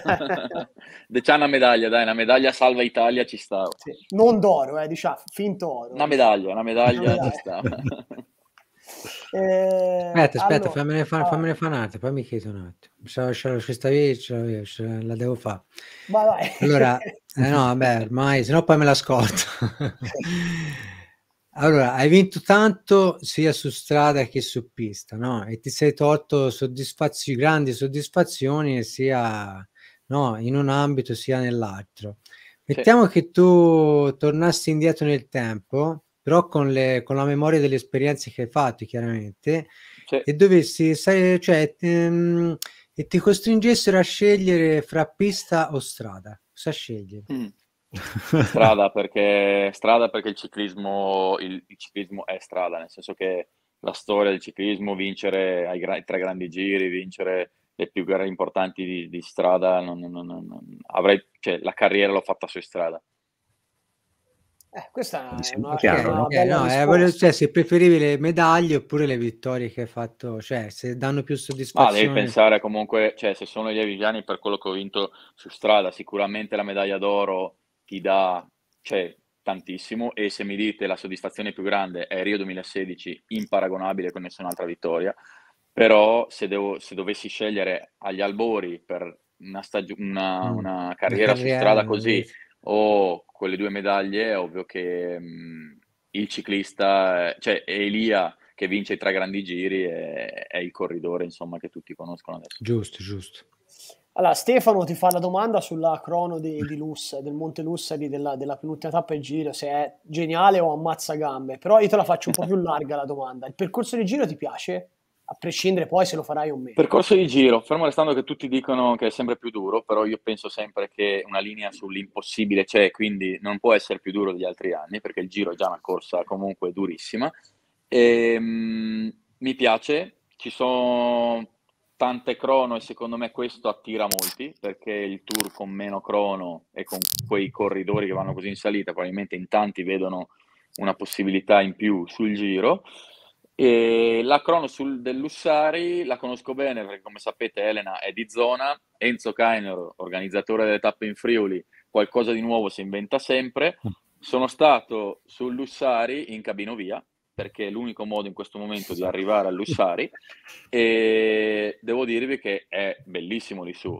troppo. Dai, [laughs] una medaglia, dai, una medaglia salva Italia ci sta. Sì. Non d'oro, eh, diciamo, finto oro. Una medaglia, una medaglia, una medaglia. ci sta. [laughs] eh, aspetta, aspetta, allora, fammene, fare fa ah. un'altra, poi mi chiedo un attimo. Se, se, stavi, la devo fare. Allora, [laughs] eh, no, vabbè, ormai, se no poi me la scordo. Allora, hai vinto tanto sia su strada che su pista, no? E ti sei tolto soddisfazio- grandi soddisfazioni sia no, in un ambito sia nell'altro. Mettiamo sì. che tu tornassi indietro nel tempo, però con, le, con la memoria delle esperienze che hai fatto, chiaramente, sì. e dovessi, sai, cioè, ehm, e ti costringessero a scegliere fra pista o strada, cosa scegli? Mm. Strada perché, strada perché il, ciclismo, il, il, ciclismo, è strada, nel senso che la storia del ciclismo, vincere ai, ai tre grandi giri, vincere le più gare importanti di, di strada, non, non, non, avrei, cioè, la carriera l'ho fatta su strada. Eh, questa è una, chiaro, è una okay, no, è, eh, cioè, se preferivi le medaglie oppure le vittorie che hai fatto, cioè se danno più soddisfazione. Ma devi pensare comunque, cioè, se sono gli avigliani per quello che ho vinto su strada, sicuramente la medaglia d'oro ti dà cioè, tantissimo e se mi dite la soddisfazione più grande è Rio 2016, imparagonabile con nessun'altra vittoria, però se, devo, se dovessi scegliere agli albori per una, stagio- una, mm, una carriera, su strada così o quelle due medaglie, è ovvio che mh, mm, il ciclista, cioè Elia che vince i tre grandi giri è, è il corridore insomma che tutti conoscono adesso. Giusto, giusto. Allora, Stefano ti fa la domanda sulla crono di, di Luss, del Monte Lussari della, della penultima tappa del giro, se è geniale o ammazza gambe, però io te la faccio un po' più larga la domanda. Il percorso di giro ti piace? A prescindere poi se lo farai o meno. Percorso di giro, fermo restando che tutti dicono che è sempre più duro, però io penso sempre che una linea sull'impossibile c'è, quindi non può essere più duro degli altri anni, perché il giro è già una corsa comunque durissima. E, ehm, mh, mi piace, ci sono tante crono e secondo me questo attira molti perché il tour con meno crono e con quei corridori che vanno così in salita probabilmente in tanti vedono una possibilità in più sul giro e la crono sul, dell'Ussari la conosco bene perché come sapete Elena è di zona Enzo Kainer organizzatore delle tappe in Friuli qualcosa di nuovo si inventa sempre mm. sono stato sull'Ussari in Cabinovia perché è l'unico modo in questo momento di arrivare a Lussari [laughs] e devo dirvi che è bellissimo lì su.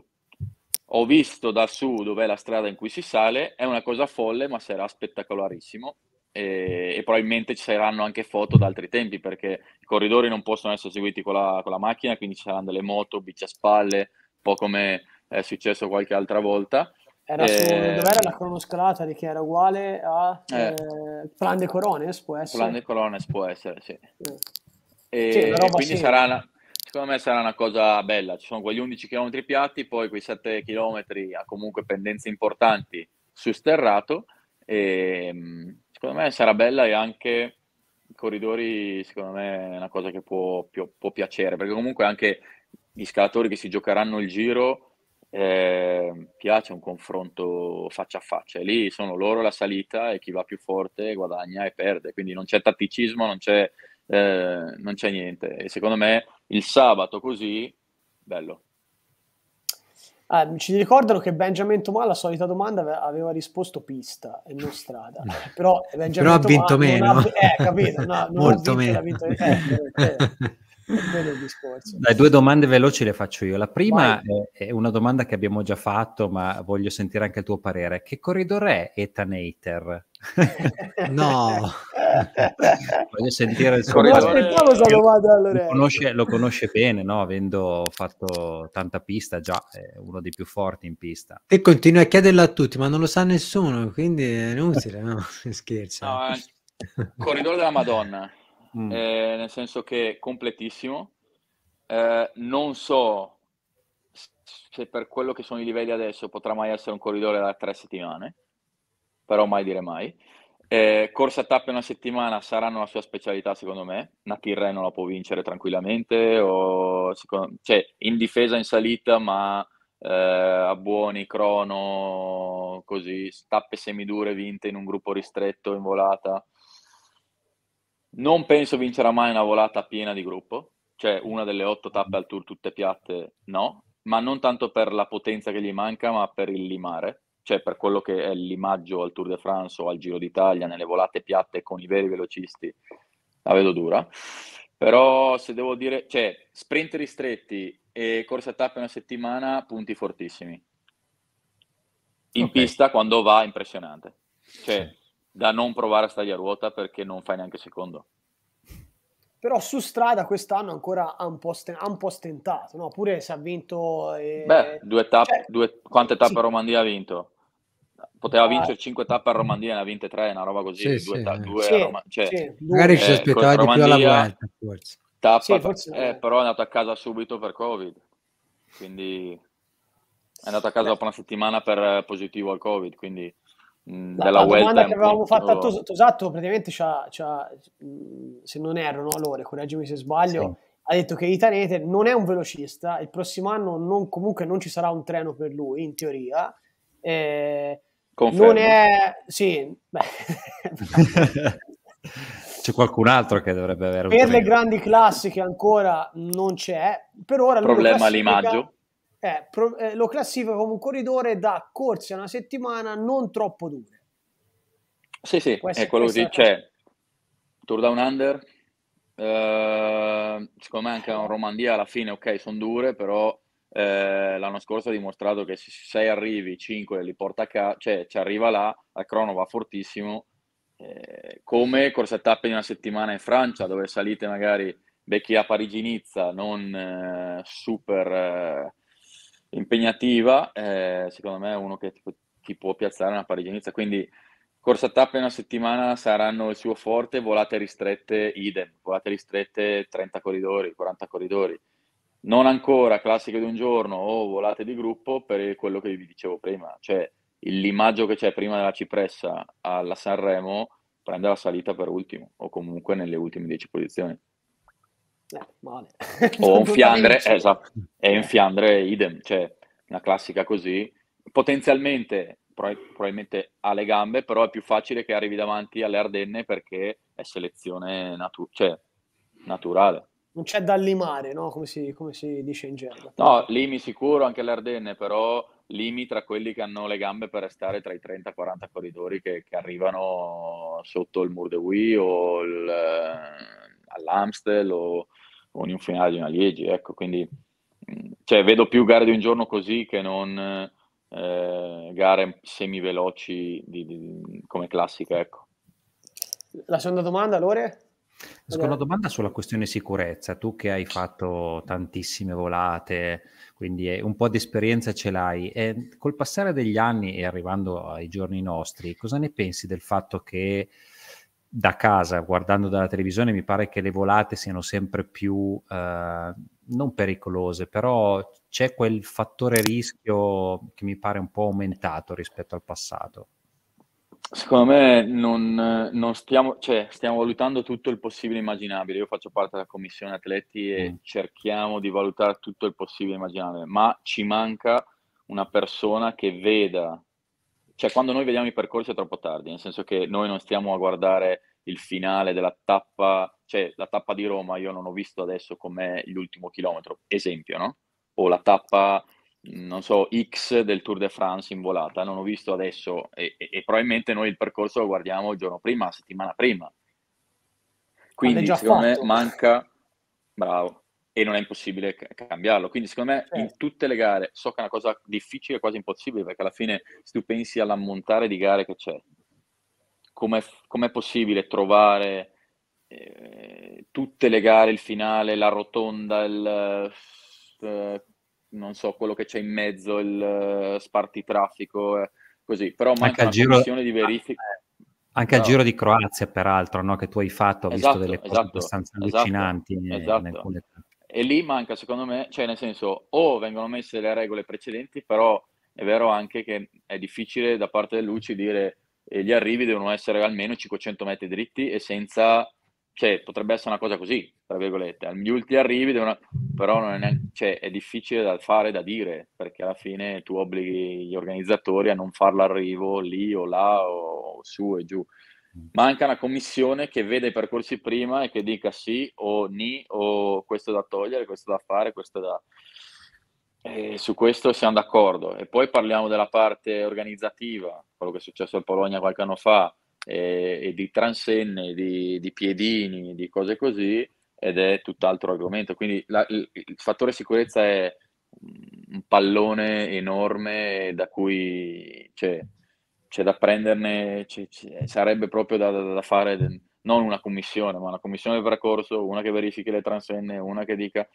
Ho visto da su dov'è la strada in cui si sale, è una cosa folle ma sarà spettacolarissimo e, e probabilmente ci saranno anche foto da altri tempi perché i corridori non possono essere seguiti con la, con la macchina, quindi ci saranno delle moto, bici a spalle, un po' come è successo qualche altra volta era su, eh, dov'era la cronoscalata di chi era uguale a eh, eh, de Corones, può essere? Plan de Corones può essere, sì. Mm. E, sì, e quindi sì. sarà una, secondo me sarà una cosa bella. Ci sono quegli 11 km piatti, poi quei 7 km a comunque pendenze importanti su sterrato. E, ehm, secondo me sarà bella e anche i corridori, secondo me, è una cosa che può, può, può piacere, perché comunque anche gli scalatori che si giocheranno il giro eh, piace un confronto faccia a faccia lì sono loro la salita e chi va più forte guadagna e perde, quindi non c'è tatticismo, non c'è, eh, non c'è niente e secondo me il sabato così, bello. Ah, ci ricordano che Benjamin Tomà la solita domanda aveva risposto pista e non strada, però, però ha vinto Tomà meno. Ha, eh, capito, no, Molto meno. Ha Vinto, eh, eh, eh. [laughs] Dai, due domande veloci le faccio io. La prima Vai. è una domanda che abbiamo già fatto, ma voglio sentire anche il tuo parere. Che corridore è Ethan Hater? [laughs] no, [laughs] voglio sentire il corridore. allora. Lo conosce, lo conosce bene, no? avendo fatto tanta pista, già è uno dei più forti in pista. E continua a chiederlo a tutti, ma non lo sa nessuno, quindi è inutile, no? [laughs] Scherzo. No, eh. Corridore della Madonna mm. eh, nel senso che completissimo. Eh, non so se per quello che sono i livelli adesso potrà mai essere un corridore da tre settimane, però mai dire mai. Eh, corsa tappe una settimana saranno la sua specialità secondo me, una non la può vincere tranquillamente, o secondo... cioè in difesa in salita ma eh, a buoni, crono, così, tappe semidure vinte in un gruppo ristretto in volata. Non penso vincerà mai una volata piena di gruppo, cioè una delle otto tappe al tour tutte piatte, no, ma non tanto per la potenza che gli manca, ma per il limare, cioè per quello che è il limaggio al Tour de France o al Giro d'Italia nelle volate piatte con i veri velocisti, la vedo dura. Però se devo dire, cioè, sprint ristretti e corsa a tappe una settimana, punti fortissimi. In okay. pista quando va impressionante. Cioè, da non provare a stargli a ruota perché non fai neanche secondo. Però su strada quest'anno ancora ha un po', st- ha un po stentato, no? pure se ha vinto... Eh... Beh, due tappe, cioè, due, quante tappe sì. a Romandia ha vinto? Poteva ah. vincere 5 tappe a Romandia, ne ha vinte 3, una roba così. Sì, due sì. Ta- due sì, Roma- cioè, sì. Magari ci aspettava eh, di più alla Vuelta, forse. Tappa, sì, forse eh, però è andato a casa subito per Covid, quindi è andato a casa dopo una settimana per eh, positivo al Covid, quindi Mm, della la, la domanda che avevamo fatto a oh. Tos- Tosatto praticamente c'ha, c'ha, mm, se non erro no, Lore, correggimi se sbaglio sì. ha detto che Itanete non è un velocista il prossimo anno non, comunque non ci sarà un treno per lui in teoria eh, non è sì beh. [laughs] c'è qualcun altro che dovrebbe avere per le grandi classiche ancora non c'è per ora problema all'imaggio eh, pro, eh, lo classifica come un corridore da corse una settimana non troppo dure. Sì, sì, questa, è quello che dice. Cioè, Tour Down Under, eh, secondo me anche in Romandia alla fine, ok, sono dure, però eh, l'anno scorso ha dimostrato che se 6 arrivi, 5 li porta a casa, cioè ci arriva là, la crono va fortissimo, eh, come corsa a tappe di una settimana in Francia, dove salite magari becchi a Parigi-Nizza, non eh, super impegnativa, eh, secondo me è uno che ti, ti può piazzare una pariggenizza, quindi corsa tappe in una settimana saranno il suo forte, volate ristrette idem, volate ristrette 30 corridori, 40 corridori, non ancora classiche di un giorno o volate di gruppo per quello che vi dicevo prima, cioè l'immaggio che c'è prima della cipressa alla Sanremo prende la salita per ultimo o comunque nelle ultime 10 posizioni eh, o un [laughs] Fiandre, eh, esatto, e un Fiandre idem, cioè una classica così, potenzialmente pro- probabilmente ha le gambe, però è più facile che arrivi davanti alle Ardenne perché è selezione natu- cioè, naturale. Non c'è da limare, no? Come si, come si dice in gergo. No, limi sicuro anche le Ardenne, però limi tra quelli che hanno le gambe per restare tra i 30 40 corridori che, che arrivano sotto il Mur de Wii o il, eh, all'Amstel o con un finale di una Liegi, ecco, quindi mm, cioè, vedo più gare di un giorno così che non eh, gare semiveloci di, di, come classica, ecco. La seconda domanda, Lore? La seconda domanda sulla questione sicurezza. Tu che hai fatto tantissime volate, quindi eh, un po' di esperienza ce l'hai. E col passare degli anni e arrivando ai giorni nostri, cosa ne pensi del fatto che da casa, guardando dalla televisione, mi pare che le volate siano sempre più eh, non pericolose, però c'è quel fattore rischio che mi pare un po' aumentato rispetto al passato. Secondo me non, non stiamo, cioè, stiamo, valutando tutto il possibile immaginabile. Io faccio parte della commissione atleti e mm. cerchiamo di valutare tutto il possibile immaginabile, ma ci manca una persona che veda cioè quando noi vediamo i percorsi è troppo tardi, nel senso che noi non stiamo a guardare il finale della tappa, cioè la tappa di Roma io non ho visto adesso com'è l'ultimo chilometro, esempio, no? O la tappa, non so, X del Tour de France in volata, non ho visto adesso e, e, e probabilmente noi il percorso lo guardiamo il giorno prima, la settimana prima. Quindi secondo fatto. me manca, bravo, e non è impossibile cambiarlo. Quindi, secondo me, in certo. tutte le gare, so che è una cosa difficile, quasi impossibile, perché alla fine, se tu pensi all'ammontare di gare che c'è, com'è, com'è possibile trovare eh, tutte le gare, il finale, la rotonda, il, eh, non so, quello che c'è in mezzo, il eh, spartitraffico, eh, così. Però manca una giro... commissione di verifica. Anche no. al Giro di Croazia, peraltro, no? che tu hai fatto, ho esatto, visto delle cose esatto, abbastanza esatto, allucinanti. Esatto. Alcune... E lì manca, secondo me, cioè nel senso, o vengono messe le regole precedenti, però è vero anche che è difficile da parte Luci dire eh, gli arrivi devono essere almeno 500 metri dritti e senza, cioè potrebbe essere una cosa così, tra virgolette, gli ultimi arrivi devono, però non è, neanche, cioè, è difficile da fare, da dire, perché alla fine tu obblighi gli organizzatori a non far l'arrivo lì o là o su e giù. Mm. Manca una commissione che veda i percorsi prima e che dica sì o ni o questo da togliere, questo da fare, questo da... E su questo siamo d'accordo. E poi parliamo della parte organizzativa, quello che è successo a Polonia qualche anno fa, e, e di transenne, di, di, piedini, di cose così, ed è tutt'altro argomento. Quindi la, il, il fattore sicurezza è un pallone enorme da cui... Cioè, c'è da prenderne, c'è, c'è, eh, sarebbe proprio da, da, da fare de, non una commissione, ma una commissione del percorso, una che verifichi le transenne, una che dica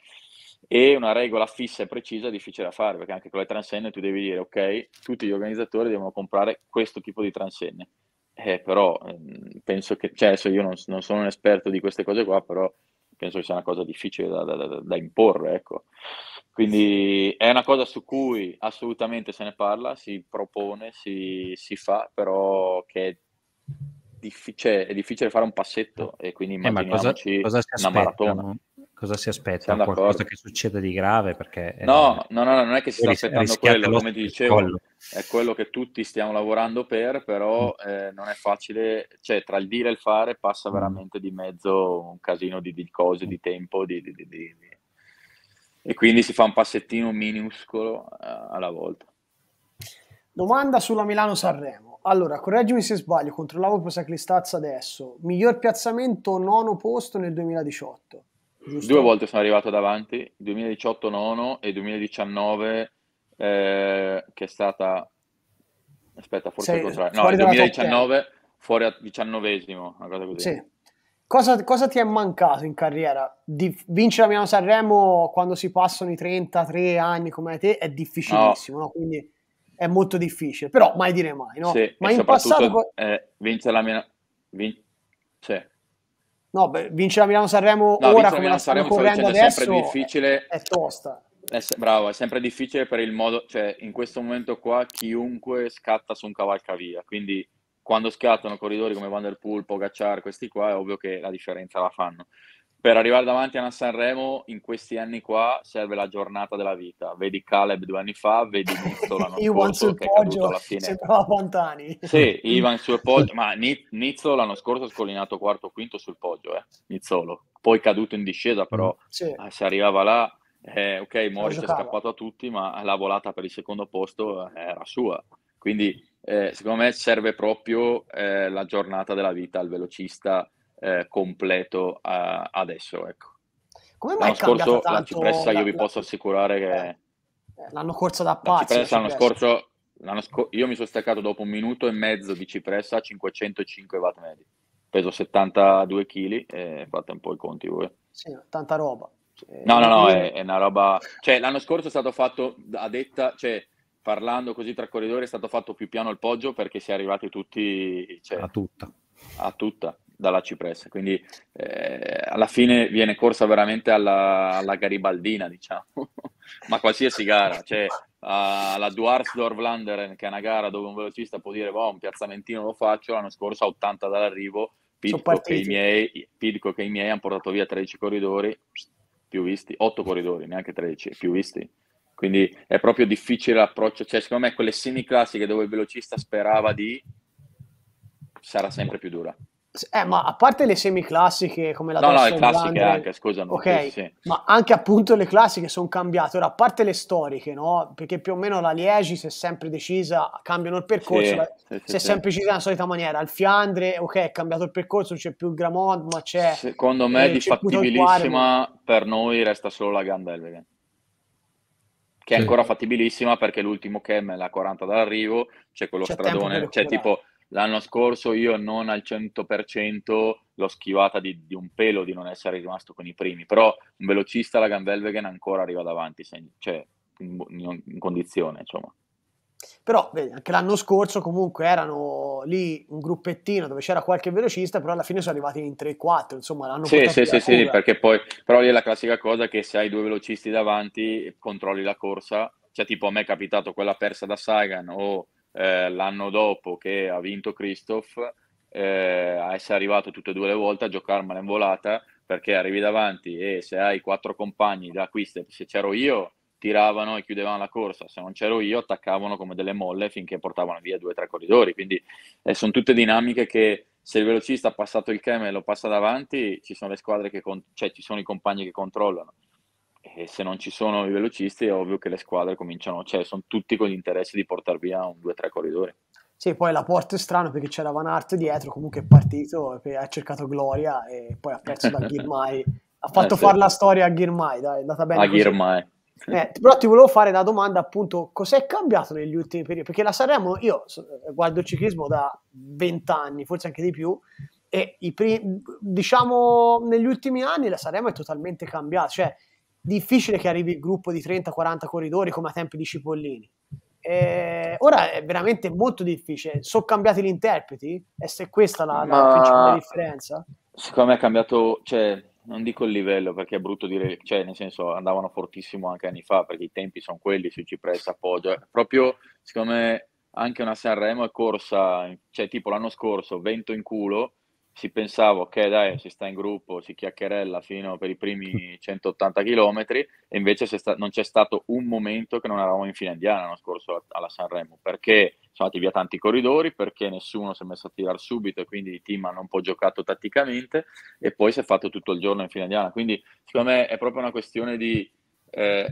e una regola fissa e precisa è difficile da fare perché anche con le transenne tu devi dire ok, tutti gli organizzatori devono comprare questo tipo di transenne. Eh, però ehm, penso che, cioè adesso io non, non, sono un esperto di queste cose qua, però penso che sia una cosa difficile da, da imporre, ecco. Quindi è una cosa su cui assolutamente se ne parla, si propone, si, si fa, però che è, difficile, cioè, è difficile fare un passetto e quindi immaginiamoci eh, ma cosa, cosa una maratona. Cosa si aspetta? Qualcosa d'accordo. che succeda di grave? Perché, no, eh, no, no, non è che si sta aspettando quello, come ti dicevo, collo. è quello che tutti stiamo lavorando per, però mm. eh, non è facile, cioè tra il dire e il fare passa mm. veramente di mezzo un casino di, di cose, mm. di tempo, di, di, di e quindi si fa un passettino minuscolo eh, alla volta. Domanda sulla Milano-Sanremo. Allora, correggimi se sbaglio, controllavo Posa Cristazza adesso. Miglior piazzamento nono posto nel 2018. Giusto? Due volte sono arrivato davanti, 2018 nono e 2019 eh, che è stata... Aspetta, forse il contrario. No, 2019 fuori a diciannovesimo, una cosa così. Sì. Cosa, cosa, ti è mancato in carriera? Di, vincere a Milano Sanremo quando si passano i 33 anni come te è difficilissimo, no. No? quindi è molto difficile, però mai dire mai. No? Sì, Ma in passato... Eh, vincere la Milano... Vin... Sì. No, beh, vincere la Milano Sanremo no, ora come la stiamo correndo è sempre difficile. È, è tosta. È se... bravo, è sempre difficile per il modo... Cioè, in questo momento qua chiunque scatta su un cavalcavia, quindi quando scattano corridori come Van Der Poel, Pogacar, questi qua, è ovvio che la differenza la fanno. Per arrivare davanti a una Sanremo, in questi anni qua, serve la giornata della vita. Vedi Caleb due anni fa, vedi Nizzo l'anno [laughs] scorso che poggio, è caduto alla fine. [laughs] Sembrava Pantani. Sì, Ivan sul [laughs] poggio, ma Nizzo l'anno scorso ha scollinato quarto o quinto sul poggio, eh, Nizzolo. Poi caduto in discesa, però sì. Eh, se arrivava là, eh, ok, Morris è scappato a tutti, ma la volata per il secondo posto eh, era sua. Quindi eh, secondo me serve proprio eh, la giornata della vita al velocista eh, completo a, adesso. Ecco. Come mai l'anno scorso tanto la cipressa la, io vi la, posso assicurare che... Eh, eh, l'anno scorso da pazzi. La l'anno scorso l'anno sc- io mi sono staccato dopo un minuto e mezzo di cipressa a 505 watt medi. Peso 72 kg e fate un po' i conti voi. Sì, tanta roba. no, no, eh, no, è, è, una roba... Cioè, l'anno scorso è stato fatto a detta... Cioè, parlando così tra corridori è stato fatto più piano il poggio perché si è arrivati tutti cioè, a tutta a tutta dalla cipressa quindi eh, alla fine viene corsa veramente alla, alla garibaldina diciamo [laughs] ma qualsiasi gara cioè alla Duars Landeren, che è una gara dove un velocista può dire boh un piazzamentino lo faccio l'anno scorso a 80 dall'arrivo Pidco che, i miei, Pidco che i miei hanno portato via 13 corridori più visti 8 corridori neanche 13 più visti quindi è proprio difficile l'approccio, cioè secondo me quelle classiche dove il velocista sperava di sarà sempre più dura. Eh, ma a parte le semi classiche come la no, no, le classiche anche, scusami. Ok, sì. ma anche appunto le classiche sono cambiate. Ora, a parte le storiche, no? Perché più o meno la Liegi si è sempre decisa, cambiano il percorso, sì, la, sì, si è sempre decisa nella solita maniera. Al Fiandre, ok, è cambiato il percorso, non c'è più il Gramont, ma c'è... Secondo me eh, è difattibilissima, per noi resta solo la Gandel, che è ancora fattibilissima perché l'ultimo chem è la 40 dall'arrivo, c'è quello c'è stradone, cioè tipo l'anno scorso io non al 100% l'ho schivata di, di, un pelo di non essere rimasto con i primi, però un velocista la Ganvelvegen ancora arriva davanti, cioè in, in, in condizione insomma. Però vedi, anche l'anno scorso comunque erano lì un gruppettino dove c'era qualche velocista, però alla fine sono arrivati in 3-4, insomma l'hanno Sì, sì, sì, sì, perché poi però lì è la classica cosa che se hai due velocisti davanti controlli la corsa, cioè tipo a me è capitato quella persa da Sagan o eh, l'anno dopo che ha vinto Christoph, eh, a essere arrivato tutte e due le volte a giocarmela in volata perché arrivi davanti e se hai quattro compagni da qui, se c'ero io tiravano e chiudevano la corsa, se non c'ero io attaccavano come delle molle finché portavano via due o tre corridori, quindi eh, sono tutte dinamiche che se il velocista ha passato il cam e lo passa davanti, ci sono le squadre che, con- cioè ci sono i compagni che controllano e se non ci sono i velocisti è ovvio che le squadre cominciano, cioè sono tutti con l'interesse di portare via un due o tre corridori. Sì, poi la porta è strana perché c'era Van Aert dietro, comunque è partito, ha cercato gloria e poi ha perso da Ghirmai. [laughs] Ha fatto eh, fare la storia a Ghirmai, dai, è andata bene. A Ghirmai. Eh, però ti volevo fare una domanda appunto, cos'è cambiato negli ultimi periodi? Perché la Sanremo, io guardo il ciclismo da 20 anni, forse anche di più, e primi, diciamo negli ultimi anni la Sanremo è totalmente cambiata, cioè difficile che arrivi il gruppo di 30-40 corridori come a tempi di Cipollini. E eh, ora è veramente molto difficile. Sono cambiati gli interpreti? E se questa è la, la Ma... principale differenza? Secondo me è cambiato, cioè non dico il livello perché è brutto dire, cioè nel senso andavano fortissimo anche anni fa perché i tempi sono quelli su Cipressa appoggia, proprio siccome anche una Sanremo è corsa, cioè tipo l'anno scorso vento in culo si pensava ok, dai, si sta in gruppo, si chiacchierella fino per i primi 180 [laughs] km e invece sta- non c'è stato un momento che non eravamo in fila indiana l'anno scorso alla, Sanremo, perché sono andati via tanti corridori, perché nessuno si è messo a tirare subito e quindi il team hanno un po' giocato tatticamente e poi si è fatto tutto il giorno in fila indiana. Quindi secondo me è proprio una questione di... Eh,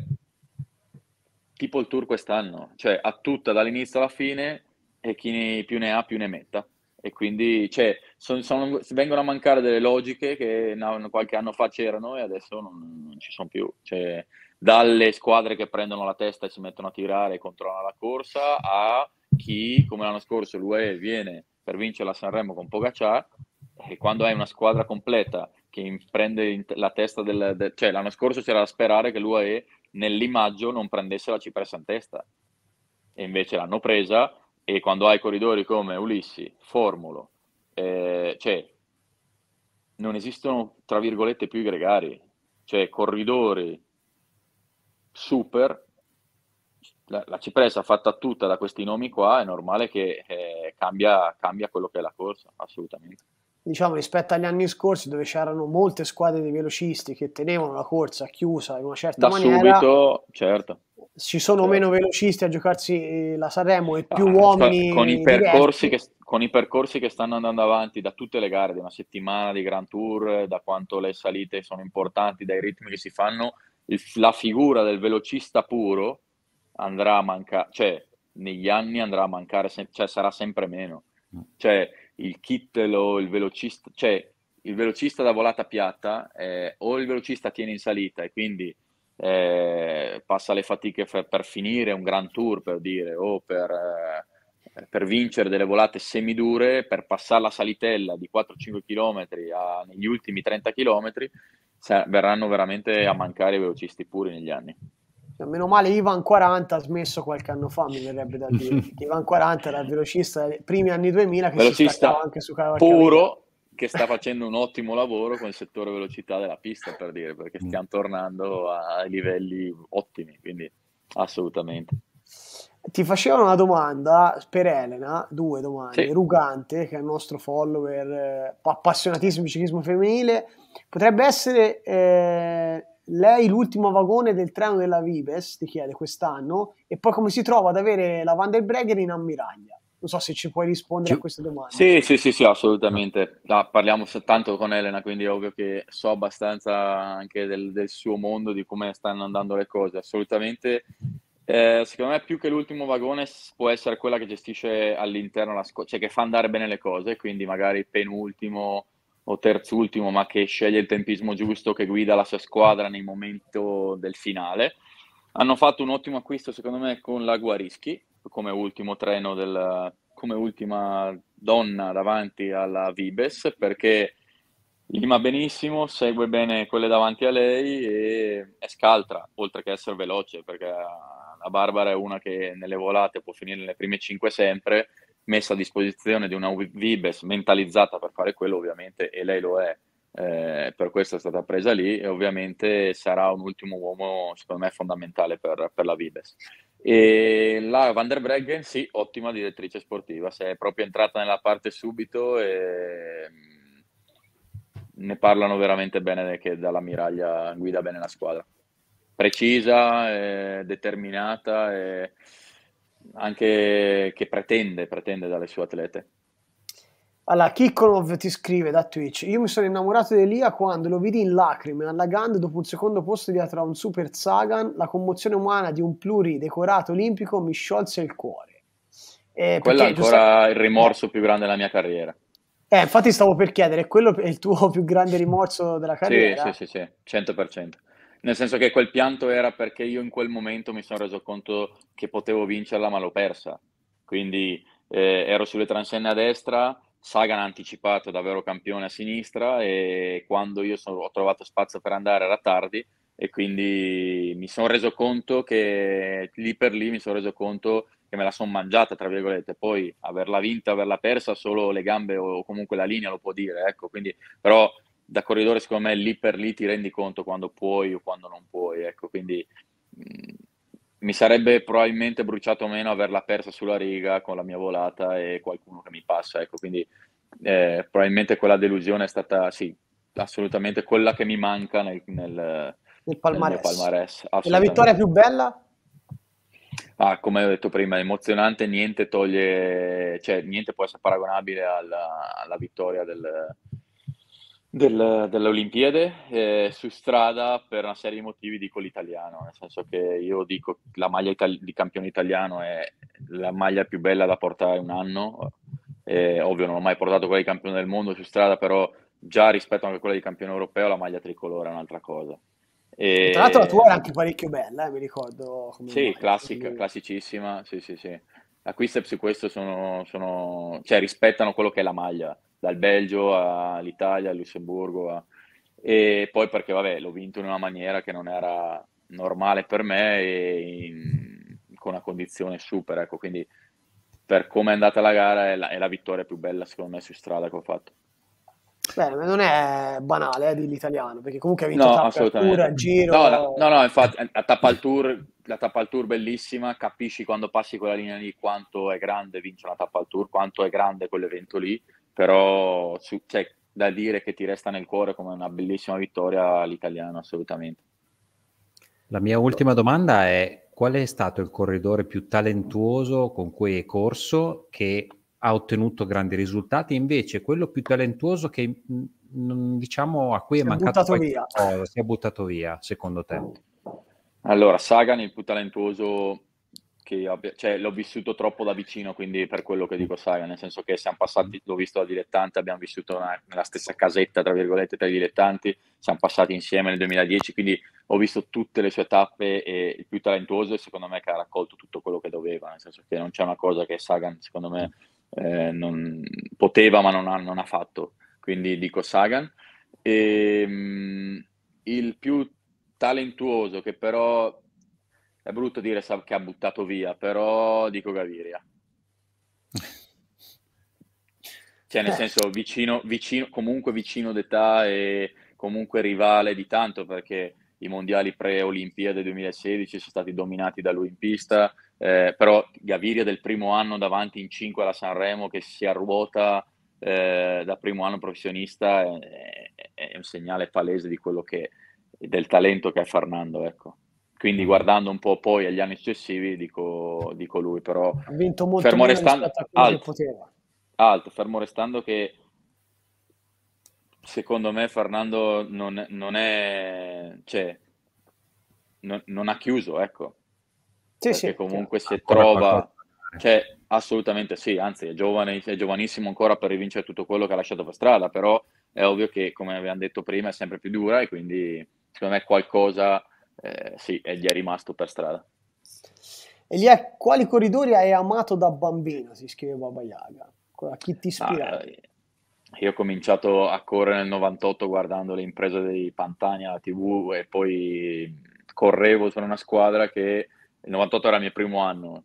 tipo il tour quest'anno, cioè a tutta dall'inizio alla fine e chi più ne ha più ne metta e quindi cioè, son, son, vengono a mancare delle logiche che no, qualche anno fa c'erano e adesso non, non ci sono più. Cioè, dalle squadre che prendono la testa e si mettono a tirare e controllano la corsa a chi, come l'anno scorso, l'UE viene per vincere la Sanremo con Pogacar e quando hai una squadra completa che prende la testa del... De, cioè l'anno scorso c'era da sperare che l'UAE nell'immaggio non prendesse la cipressa in testa e invece l'hanno presa e quando hai corridori come Ulissi, Formulo, eh, cioè, non esistono, tra virgolette, più i gregari, cioè corridori super, la, la cipressa fatta tutta da questi nomi qua, è normale che eh, cambia, cambia quello che è la corsa, assolutamente diciamo, rispetto agli anni scorsi dove c'erano molte squadre di velocisti che tenevano la corsa chiusa in una certa da maniera. subito, certo. Ci sono certo. meno velocisti a giocarsi eh, la Sanremo e ah, più ah, uomini. Con i, che, con i, percorsi che, stanno andando avanti da tutte le gare, di una settimana di Grand Tour, eh, da quanto le salite sono importanti, dai ritmi che si fanno, il, la figura del velocista puro andrà a mancare, cioè negli anni andrà a mancare, cioè sarà sempre meno. Mm. Cioè, il Kittel o il velocista, cioè il velocista da volata piatta eh, o il velocista tiene in salita e quindi eh, passa le fatiche per, per, finire un Grand Tour per dire o per, eh, per, vincere delle volate semidure per passare la salitella di 4-5 km a, negli ultimi 30 km verranno veramente a mancare i velocisti puri negli anni. Cioè, meno male Ivan 40 ha smesso qualche anno fa, mi verrebbe da dire. [laughs] Ivan 40 era il velocista dei primi anni 2000 che velocista anche su cavalcavia. puro che sta facendo un ottimo lavoro con il settore velocità della pista, per dire, perché mm. stiamo tornando a livelli ottimi, quindi assolutamente. Ti facevano una domanda per Elena, due domande, sì. Rugante, che è il nostro follower eh, appassionatissimo di ciclismo femminile, potrebbe essere eh, lei l'ultimo vagone del treno della Vives, ti chiede quest'anno, e poi come si trova ad avere la Van der Breggen in ammiraglia. Non so se ci puoi rispondere a queste domande. Sì, sì, sì, sì assolutamente. La, parliamo soltanto con Elena, quindi è ovvio che so abbastanza anche del, del suo mondo, di come stanno andando le cose. Assolutamente. Eh, secondo me più che l'ultimo vagone può essere quella che gestisce all'interno la squadra, cioè che fa andare bene le cose, quindi magari penultimo, o terzultimo, ma che sceglie il tempismo giusto, che guida la sua squadra nel momento del finale. Hanno fatto un ottimo acquisto, secondo me, con la Guarischi come ultimo treno, del, come ultima donna davanti alla Vibes, perché lima benissimo, segue bene quelle davanti a lei e è scaltra, oltre che essere veloce, perché la Barbara è una che nelle volate può finire nelle prime 5 sempre messa a disposizione di una Vibes mentalizzata per fare quello ovviamente e lei lo è, eh, per questo è stata presa lì e ovviamente sarà un ultimo uomo secondo me fondamentale per, per la Vibes. E la Van der Breggen sì, ottima direttrice sportiva, si è proprio entrata nella parte subito e mm, ne parlano veramente bene che dalla miraglia guida bene la squadra. Precisa, eh, determinata e anche che pretende, pretende dalle sue atlete. Allora, Kikolov ti scrive da Twitch: Io mi sono innamorato di Elia quando lo vidi in lacrime allagando dopo un secondo posto dietro a un Super Sagan. La commozione umana di un pluridecorato olimpico mi sciolse il cuore. Eh, quello è ancora Giuseppe... il rimorso più grande della mia carriera. Eh, infatti, stavo per chiedere: quello è il tuo più grande rimorso della carriera? Sì, sì, sì, sì 100% nel senso che quel pianto era perché io in quel momento mi sono reso conto che potevo vincerla ma l'ho persa. Quindi eh, ero sulle transenne a destra, Sagan ha anticipato davvero campione a sinistra e quando io sono, ho trovato spazio per andare era tardi e quindi mi sono reso conto che lì per lì mi sono reso conto che me la sono mangiata, tra virgolette, poi averla vinta, averla persa, solo le gambe o comunque la linea lo può dire, ecco, quindi però da corridore secondo me lì per lì ti rendi conto quando puoi o quando non puoi, ecco, quindi mm, mi sarebbe probabilmente bruciato meno averla persa sulla riga con la mia volata e qualcuno che mi passa, ecco, quindi eh, probabilmente quella delusione è stata, sì, assolutamente quella che mi manca nel, nel, nel palmarès. Nel palmarès la vittoria più bella? Ah, come ho detto prima, emozionante, niente toglie, cioè niente può essere paragonabile alla, alla vittoria del, del, delle Olimpiadi eh, su strada per una serie di motivi dico l'italiano, nel senso che io dico la maglia itali- di campione italiano è la maglia più bella da portare un anno, eh, ovvio non ho mai portato quella di campione del mondo su strada, però già rispetto anche a quella di campione europeo la maglia tricolore è un'altra cosa. E... Tra l'altro la tua era anche parecchio bella, eh, mi ricordo. Come sì, classica, classicissima, sì sì sì. Acquisti su questo sono, sono, cioè rispettano quello che è la maglia dal Belgio all'Italia, al Lussemburgo. A... E poi perché, vabbè, l'ho vinto in una maniera che non era normale per me e in... con una condizione super, ecco, quindi per come è andata la gara è la, è la vittoria più bella secondo me su strada che ho fatto. Beh, non è banale eh, dell'italiano, perché comunque ha vinto no, tappa al tour, al giro. No, la, no, no, infatti eh, la tappa al tour, la tappa al tour bellissima, capisci quando passi quella linea lì quanto è grande vincere una tappa al tour, quanto è grande quell'evento lì però su, c'è cioè, da dire che ti resta nel cuore come una bellissima vittoria all'italiano, assolutamente. La mia ultima domanda è qual è stato il corridore più talentuoso con cui hai corso che ha ottenuto grandi risultati, invece quello più talentuoso che mm, diciamo a cui è, è mancato qualcosa, si è buttato via, secondo te? Allora, Sagan il più talentuoso che abbia, cioè, l'ho vissuto troppo da vicino, quindi per quello che dico Saga, nel senso che siamo passati, l'ho visto da dilettante, abbiamo vissuto una, nella stessa casetta, tra virgolette, tra i dilettanti, siamo passati insieme nel 2010, quindi ho visto tutte le sue tappe e il più talentuoso secondo me che ha raccolto tutto quello che doveva, nel senso che non c'è una cosa che Sagan secondo me eh, non, poteva ma non ha, non ha, fatto, quindi dico Sagan. E, ehm, mh, il più talentuoso che però è brutto dire che ha buttato via, però dico Gaviria. [laughs] Cioè, nel eh. senso, vicino, vicino, comunque vicino d'età e comunque rivale di tanto, perché i mondiali pre-Olimpiade 2016 sono stati dominati da lui in pista, eh, però Gaviria del primo anno davanti in 5 alla Sanremo che si arruota eh, da primo anno professionista è, è, un segnale palese di quello che, del talento che è Fernando, ecco. Quindi guardando un po' poi agli anni successivi dico, dico lui, però... Ha vinto molto fermo restando, alto, alto, fermo restando che secondo me Fernando non, non è... Cioè, non, non, ha chiuso, ecco. Sì, Perché sì, comunque sì. se trova... Cioè, assolutamente sì, anzi è, giovane, è giovanissimo ancora per rivincere tutto quello che ha lasciato per strada, però è ovvio che, come abbiamo detto prima, è sempre più dura e quindi secondo me qualcosa eh, sì, e gli è rimasto per strada. Elia, quali corridori hai amato da bambino? Si scrive Baba Yaga. A chi ti ah, ispira? Ah, io ho cominciato a correre nel 98 guardando le imprese dei Pantani alla TV e poi correvo su una squadra che il 98 era il mio primo anno.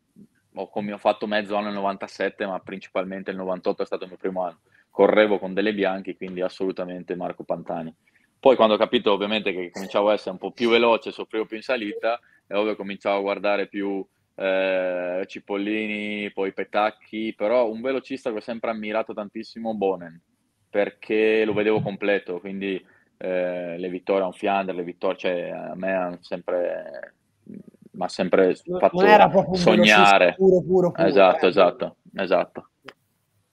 Ho, ho fatto mezzo anno nel 97, ma principalmente il 98 è stato il mio primo anno. Correvo con delle bianche, quindi assolutamente Marco Pantani. Poi quando ho capito ovviamente che cominciavo a essere un po' più veloce, soffrivo più in salita, e ovvio cominciavo a guardare più eh, Cipollini, poi Petacchi, però un velocista che ho sempre ammirato tantissimo, Bonen, perché lo vedevo completo, quindi eh, le vittorie a un Fiander, le vittorie, cioè, a me hanno sempre ha sempre fatto sognare. Puro, puro, puro, esatto, eh. esatto, esatto.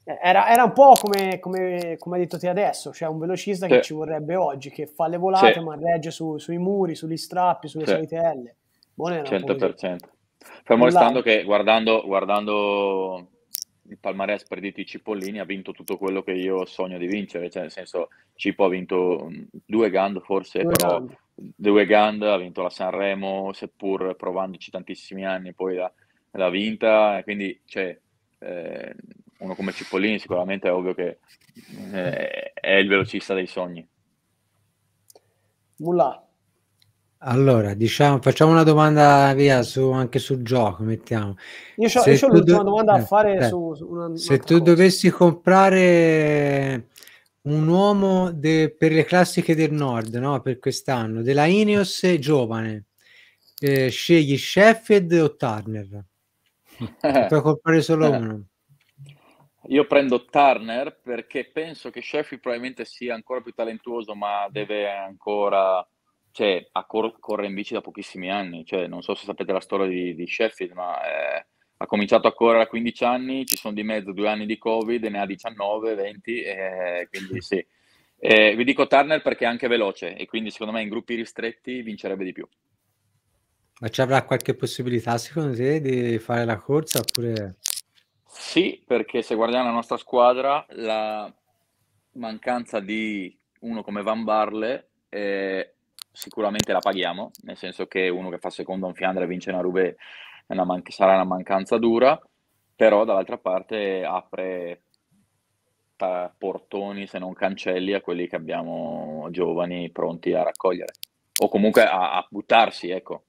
Cioè, era, era, un po' come, come, come, hai detto te adesso, cioè un velocista sì. che ci vorrebbe oggi, che fa le volate sì. ma regge su, sui muri, sugli strappi, sulle sì. solitelle. Buone 100%. Fermo restando che guardando, guardando il palmarès per DT Cipollini ha vinto tutto quello che io sogno di vincere, cioè nel senso Cipo ha vinto mm, due Gand forse, due però Gand. due Gand, ha vinto la Sanremo seppur provandoci tantissimi anni, poi l'ha, vinta, quindi cioè, eh, uno come Cipollini sicuramente è ovvio che eh, è il velocista dei sogni. Mullah. Allora, diciamo, facciamo una domanda via su, anche sul gioco, mettiamo. Io ho, l'ultima do... domanda a eh, fare eh, su, su una, Se tu cosa. dovessi comprare un uomo de, per le classiche del nord, no? per quest'anno, della Ineos giovane, eh, scegli Sheffield o Turner? [laughs] Puoi comprare solo uno. Io prendo Turner perché penso che Sheffield probabilmente sia ancora più talentuoso, ma deve ancora, cioè, cor- correre in bici da pochissimi anni. Cioè, non so se sapete la storia di, di Sheffield, ma eh, ha cominciato a correre a 15 anni, ci sono di mezzo due anni di Covid, e ne ha 19, 20, eh, quindi sì. Eh, vi dico Turner perché è anche veloce e quindi secondo me in gruppi ristretti vincerebbe di più. Ma ci avrà qualche possibilità secondo te di fare la corsa oppure... Sì, perché se guardiamo la nostra squadra, la mancanza di uno come Van Barle eh, sicuramente la paghiamo, nel senso che uno che fa secondo a un Fiandre e vince una Rube una man- sarà una mancanza dura, però dall'altra parte apre ta- portoni, se non cancelli, a quelli che abbiamo giovani pronti a raccogliere o comunque a, a buttarsi, ecco.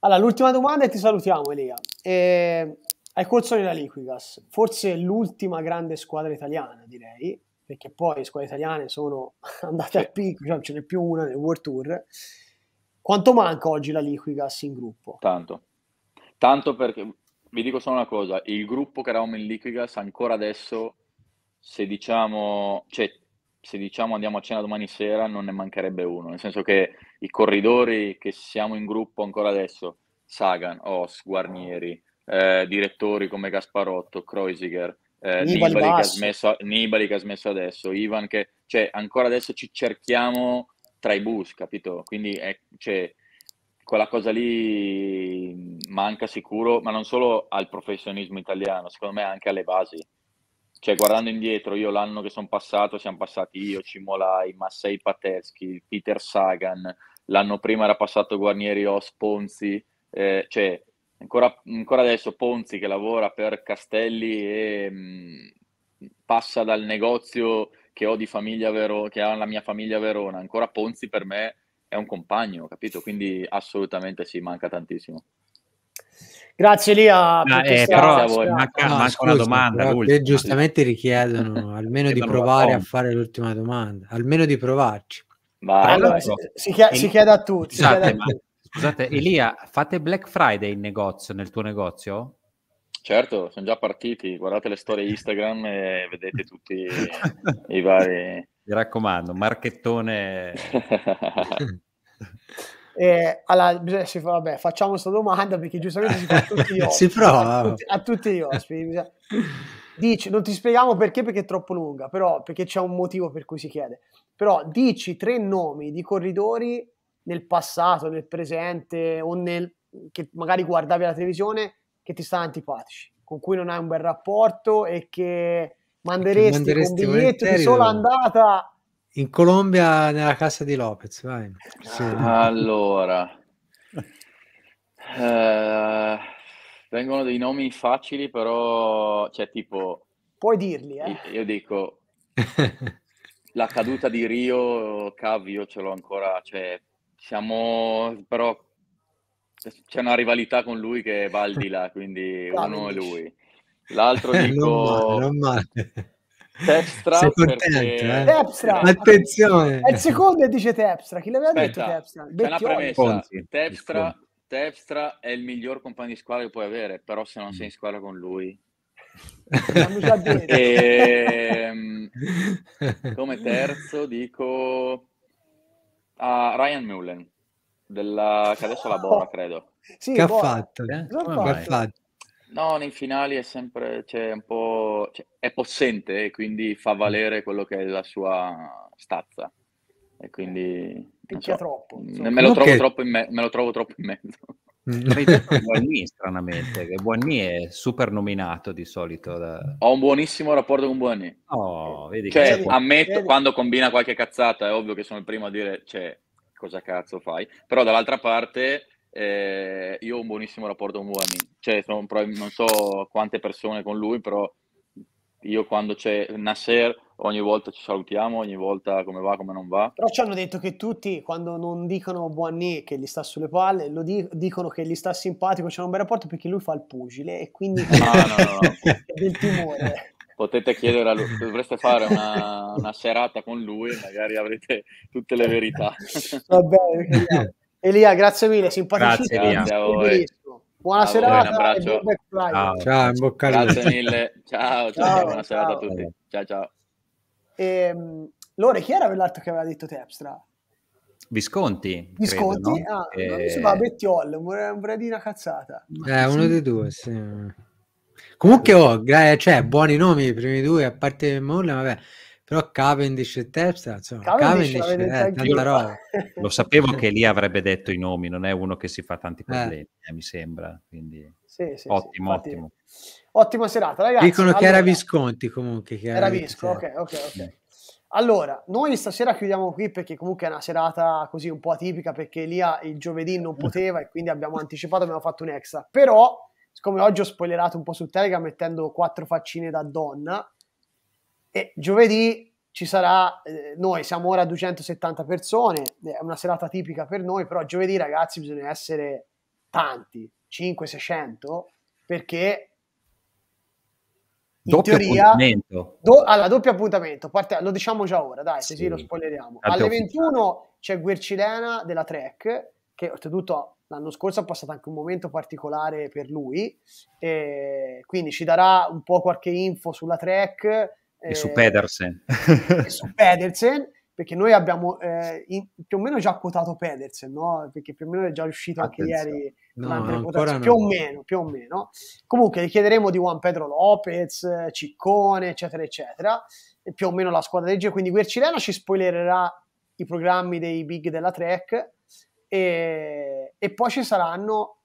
Allora, l'ultima domanda e ti salutiamo, Elia. Eh, al Corsoli la Liquigas, forse l'ultima grande squadra italiana, direi, perché poi le squadre italiane sono [laughs] andate a picco, cioè ce n'è più una nel World Tour. Quanto manca oggi la Liquigas in gruppo? Tanto. Tanto perché, vi dico solo una cosa, il gruppo che eravamo in Liquigas ancora adesso, se diciamo, cioè, se diciamo andiamo a cena domani sera, non ne mancherebbe uno, nel senso che i corridori che siamo in gruppo ancora adesso, Sagan, Os, Guarnieri, eh, direttori come Gasparotto, Kreuziger, eh, Nibali, Nibali, che smesso, Nibali, che ha smesso, adesso, Ivan che... Cioè, ancora adesso ci cerchiamo tra i bus, capito? Quindi è, cioè, quella cosa lì manca sicuro, ma non solo al professionismo italiano, secondo me anche alle basi. Cioè, guardando indietro, io l'anno che sono passato, siamo passati io, Cimolai, Massei Pateschi, Peter Sagan, l'anno prima era passato Guarnieri Osponzi, eh, cioè ancora, ancora adesso Ponzi che lavora per Castelli e mh, mm, passa dal negozio che ho di famiglia Verona, che ha la mia famiglia Verona, ancora Ponzi per me è un compagno, capito? Quindi assolutamente sì, manca tantissimo. Grazie Lia. Ah, eh, però voi. manca, no, manca scusa, una domanda. Te giustamente richiedono [laughs] almeno di provare a fare l'ultima domanda, almeno di provarci. Vai, allora, si, si, chiede, si, chiede a tutti. Esatto, chiede a tutti. Scusate, Elia, fate Black Friday in negozio, nel tuo negozio? Certo, sono già partiti, guardate le storie [laughs] Instagram e vedete tutti [laughs] i vari... Mi raccomando, marchettone... [laughs] E allora, si vabbè, facciamo questa domanda perché giustamente si fa a tutti gli si prova. A tutti, a Dici, non ti spieghiamo perché perché è troppo lunga, però perché c'è un motivo per cui si chiede. Però dici tre nomi di corridori nel passato, nel presente o nel, che magari guardavi la televisione che ti stanno antipatici, con cui non hai un bel rapporto e che manderesti, che manderesti un biglietto di sola andata in Colombia nella casa di Lopez. Vai. Sì. Allora, eh, vengono dei nomi facili, però cioè tipo puoi dirli, eh? Io dico [laughs] la caduta di Rio, Cavio ce l'ho ancora, cioè siamo però c'è una rivalità con lui che va al di là, quindi [laughs] uno è lui. L'altro [laughs] dico non male, non male. Tepstra perché... eh? Tepstra. Attenzione. È il secondo e dice Tepstra. Chi l'aveva Aspetta, detto Tepstra? C'è una premessa. Tepstra, Tepstra è il miglior compagno di squadra che puoi avere, però se non sei in squadra con lui [laughs] e, ehm, come terzo dico a Ryan Mullen, della... che adesso lavora, [laughs] credo. Sì, che ha fatto, eh? ha fatto? No, nei finali è sempre cioè, un po'... Cioè, è possente e quindi fa mm. valere quello che è la sua stazza. E quindi... Picchia eh, so, troppo. Me lo, che... me, me lo trovo troppo in mezzo. L'hai detto Buoni stranamente, che Buoni è super nominato di solito. Da... Ho un buonissimo rapporto con Buoni. Oh, vedi cioè, che ammetto vedi. quando combina qualche cazzata, è ovvio che sono il primo a dire cioè, cosa cazzo fai, però dall'altra parte eh, io ho un buonissimo rapporto con Buoni, cioè, sono, non so quante persone con lui, però io quando c'è Nasser ogni volta ci salutiamo, ogni volta come va, come non va. Però ci hanno detto che tutti, quando non dicono Buanni che gli sta sulle palle, lo di- dicono che gli sta simpatico, c'è un bel rapporto perché lui fa il pugile e quindi [laughs] no, no, no, del timore. Potete chiedere a lui, dovreste fare una, una serata con lui, magari avrete tutte le verità. Va bene, Elia, grazie mille, simpatico. Grazie, grazie a voi. Buona a serata. Voi, un abbraccio. Ciao. ciao, in bocca al lupo. Grazie mille. Ciao, ciao, ciao buona ciao. serata a tutti. Ciao, ciao. E, ehm, Lore, chi era quell'altro che aveva detto Tepstra? Visconti. Visconti? Credo, no? Ah, e... mi sembrava Bettiol, un di cazzata. Eh, uno sì. dei due, sì. Comunque, oh, cioè, buoni nomi i primi due, a parte Muller, vabbè però Cavendish e Tepstra insomma, Cavendish, Cavendish eh, tanta roba lo sapevo che lì avrebbe detto i nomi non è uno che si fa tanti eh. problemi eh. Eh, mi sembra quindi sì, sì, ottimo sì, ottimo Ottima serata, ragazzi. Dicono allora, che era Visconti comunque. Che era Visco, ok, ok, ok. Allora, noi stasera chiudiamo qui perché comunque è una serata così un po' atipica perché Lia il giovedì non poteva e quindi abbiamo anticipato, abbiamo fatto un extra. Però, siccome oggi ho spoilerato un po' su Telegram mettendo quattro faccine da donna, e giovedì ci sarà, eh, noi siamo ora a 270 persone, è una serata tipica per noi, però giovedì ragazzi bisogna essere tanti, 5-600, perché doppio teoria, appuntamento. Do, allora, doppio appuntamento, parte, lo diciamo già ora, dai, se sì, lo spoileriamo. Alle 21 c'è Guercilena della Trek, che oltretutto l'anno scorso è passato anche un momento particolare per lui, eh, quindi ci darà un po' qualche info sulla Trek. Eh, su Pedersen. e su Pedersen. [laughs] perché noi abbiamo eh, in, più o meno già quotato Pedersen, no? perché più o meno è già uscito Attenzione. anche ieri no, no. più o meno, più o meno. Comunque richiederemo di Juan Pedro Lopez, Ciccone, eccetera, eccetera, e più o meno la squadra del G, quindi Guercilena ci spoilererà i programmi dei big della Trek e, e poi ci saranno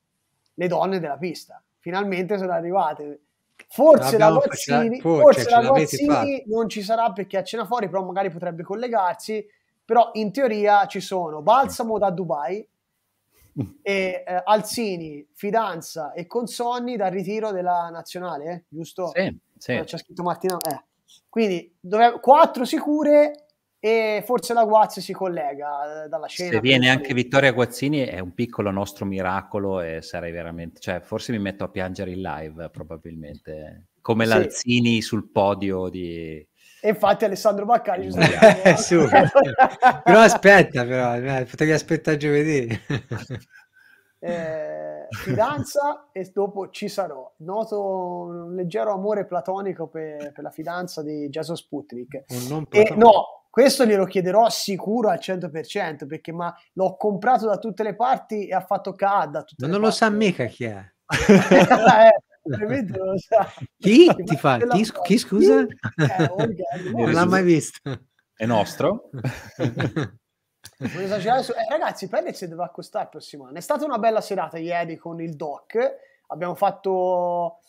le donne della pista. Finalmente sono arrivate Forse la Guazzini, cioè, la... forse la Guazzini non ci sarà perché è a cena fuori, però magari potrebbe collegarsi. Però in teoria ci sono Balsamo da Dubai [laughs] e eh, Alzini, Fidanza e Consonni dal ritiro della nazionale, eh, giusto? Sì, sì. C'è scritto Martina. Eh. Quindi dove... quattro sicure e forse la Guazzi si collega eh, dalla scena. Se viene anche Vittoria Guazzini è un piccolo nostro miracolo e sarei veramente, cioè forse mi metto a piangere in live probabilmente, come sì. l'Alzini sul podio di... E infatti Alessandro Baccagli eh, su. [laughs] però aspetta però, eh, potevi aspettare giovedì. eh, fidanza e dopo ci sarò. Noto un leggero amore platonico per, per la fidanza di Jason Sputnik. Un non platonico. E, no, questo glielo chiederò sicuro al 100% perché ma l'ho comprato da tutte le parti e ha fatto CAD da tutte Ma non lo sa mica chi è. [laughs] eh, non lo sa. Chi ti, ti fa? Chi, chi, scusa? [laughs] Eh, non l'ha mai visto. È nostro. eh, ragazzi, Pellez si deve accostare il prossimo anno. È stata una bella serata ieri con il Doc. Abbiamo fatto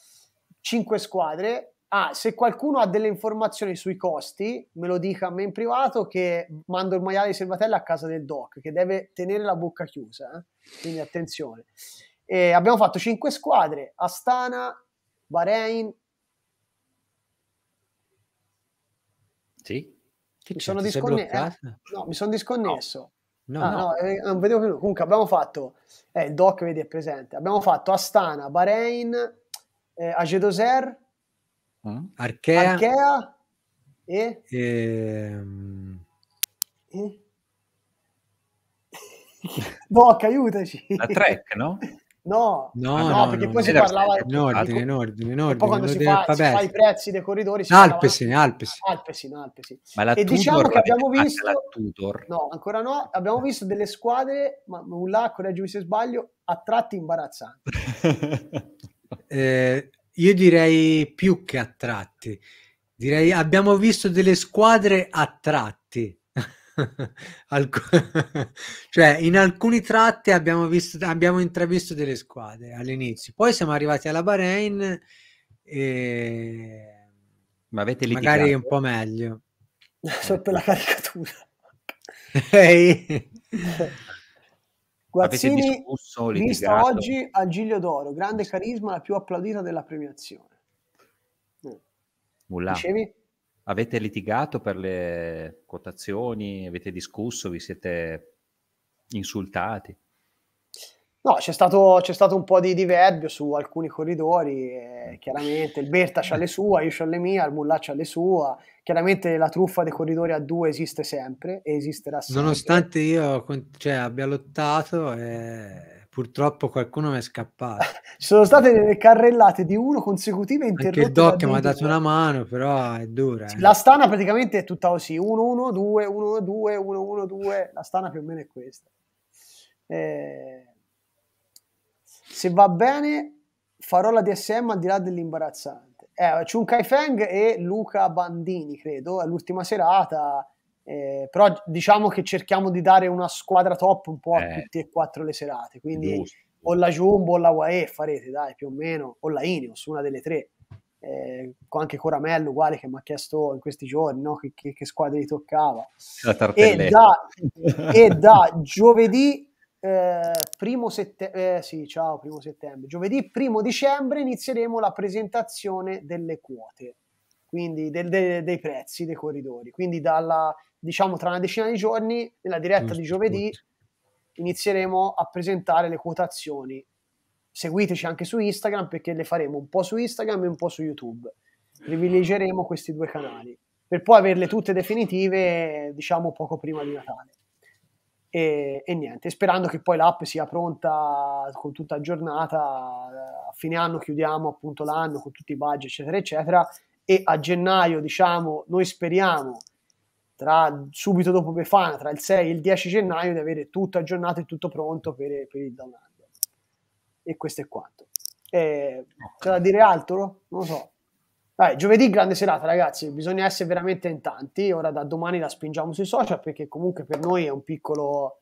cinque squadre Ah, se qualcuno ha delle informazioni sui costi, me lo dica a me in privato che mando il maiale di Servatella a casa del doc, che deve tenere la bocca chiusa, eh? quindi attenzione. E abbiamo fatto 5 squadre, Astana, Bahrain. Sì. Che mi, sono disconne- eh, no, mi sono disconnesso. No, ah, no. no eh, non vedevo più. Comunque abbiamo fatto, eh, il doc vedi è presente, abbiamo fatto Astana, Bahrain, eh, Agedoser, Mm? Archea, Archea e... Ehm. e... e... [laughs] Bocca, aiutaci. La Trek, no? No, ah, no, no, no, perché no, poi si parlava in ordine, in ordine, in ordine. Poi quando si fa, si fa, i prezzi dei corridori si Alpesi, in Alpes. Alpesi, in Alpesi. Ma la e diciamo Tudor, diciamo che abbiamo visto No, ancora no, abbiamo visto delle squadre, ma un là, correggimi se sbaglio, a tratti imbarazzanti. [laughs] eh, io direi più che a tratti. Direi abbiamo visto delle squadre a tratti. [laughs] Alc- [laughs] cioè, in alcuni tratti abbiamo, visto, abbiamo intravisto delle squadre all'inizio. Poi siamo arrivati alla Bahrain e... Ma avete Magari un po' meglio. [laughs] Sotto la caricatura. Ehi. Guazzini, discusso, vista oggi al Giglio d'Oro, grande carisma, la più applaudita della premiazione. Mullah. Mm. Dicevi? Avete litigato per le quotazioni? Avete discusso? Vi siete insultati? No, c'è stato, c'è stato, un po' di diverbio su alcuni corridori, eh, chiaramente il Berta ha le sue, io ho le mie, il Mullaccio ha le sue, chiaramente la truffa dei corridori a due esiste sempre e esisterà sempre. Nonostante io cioè, abbia lottato, eh, purtroppo qualcuno mi è scappato. [laughs] Ci sono state delle carrellate di uno consecutive interrotte. Anche il Doc mi ha dato una mano, però è dura. Eh. La stana praticamente è tutta così, 1-1-2, 1-2, 1-1-2, la stana più o meno è questa. Eh se va bene farò la DSM al di là dell'imbarazzante. Eh, Chun Kai Feng e Luca Bandini, credo, è l'ultima serata, eh, però diciamo che cerchiamo di dare una squadra top un po' a eh. tutte e quattro le serate, quindi Giusto. o la Jumbo o la UAE farete, dai, più o meno, o la Ineos, una delle tre. Eh, anche Coramello uguale che mi ha chiesto in questi giorni no? che, che, che, squadra gli toccava e da, [laughs] e da giovedì eh, primo settembre, eh, sì, ciao, primo settembre, giovedì primo dicembre inizieremo la presentazione delle quote, quindi del, de, dei prezzi dei corridori. Quindi dalla, diciamo tra una decina di giorni, nella diretta di giovedì, inizieremo a presentare le quotazioni. Seguiteci anche su Instagram perché le faremo un po' su Instagram e un po' su YouTube. Privilegeremo questi due canali per poi averle tutte definitive, diciamo poco prima di Natale. E, e, niente, sperando che poi l'app sia pronta con tutta aggiornata, a fine anno chiudiamo appunto l'anno con tutti i budget eccetera eccetera e a gennaio diciamo noi speriamo tra, subito dopo Befana, tra il 6 e il 10 gennaio di avere tutto aggiornato e tutto pronto per, per il download e questo è quanto eh, c'è da dire altro? non lo so Vabbè, giovedì grande serata ragazzi, bisogna essere veramente in tanti, ora da domani la spingiamo sui social perché comunque per noi è un piccolo,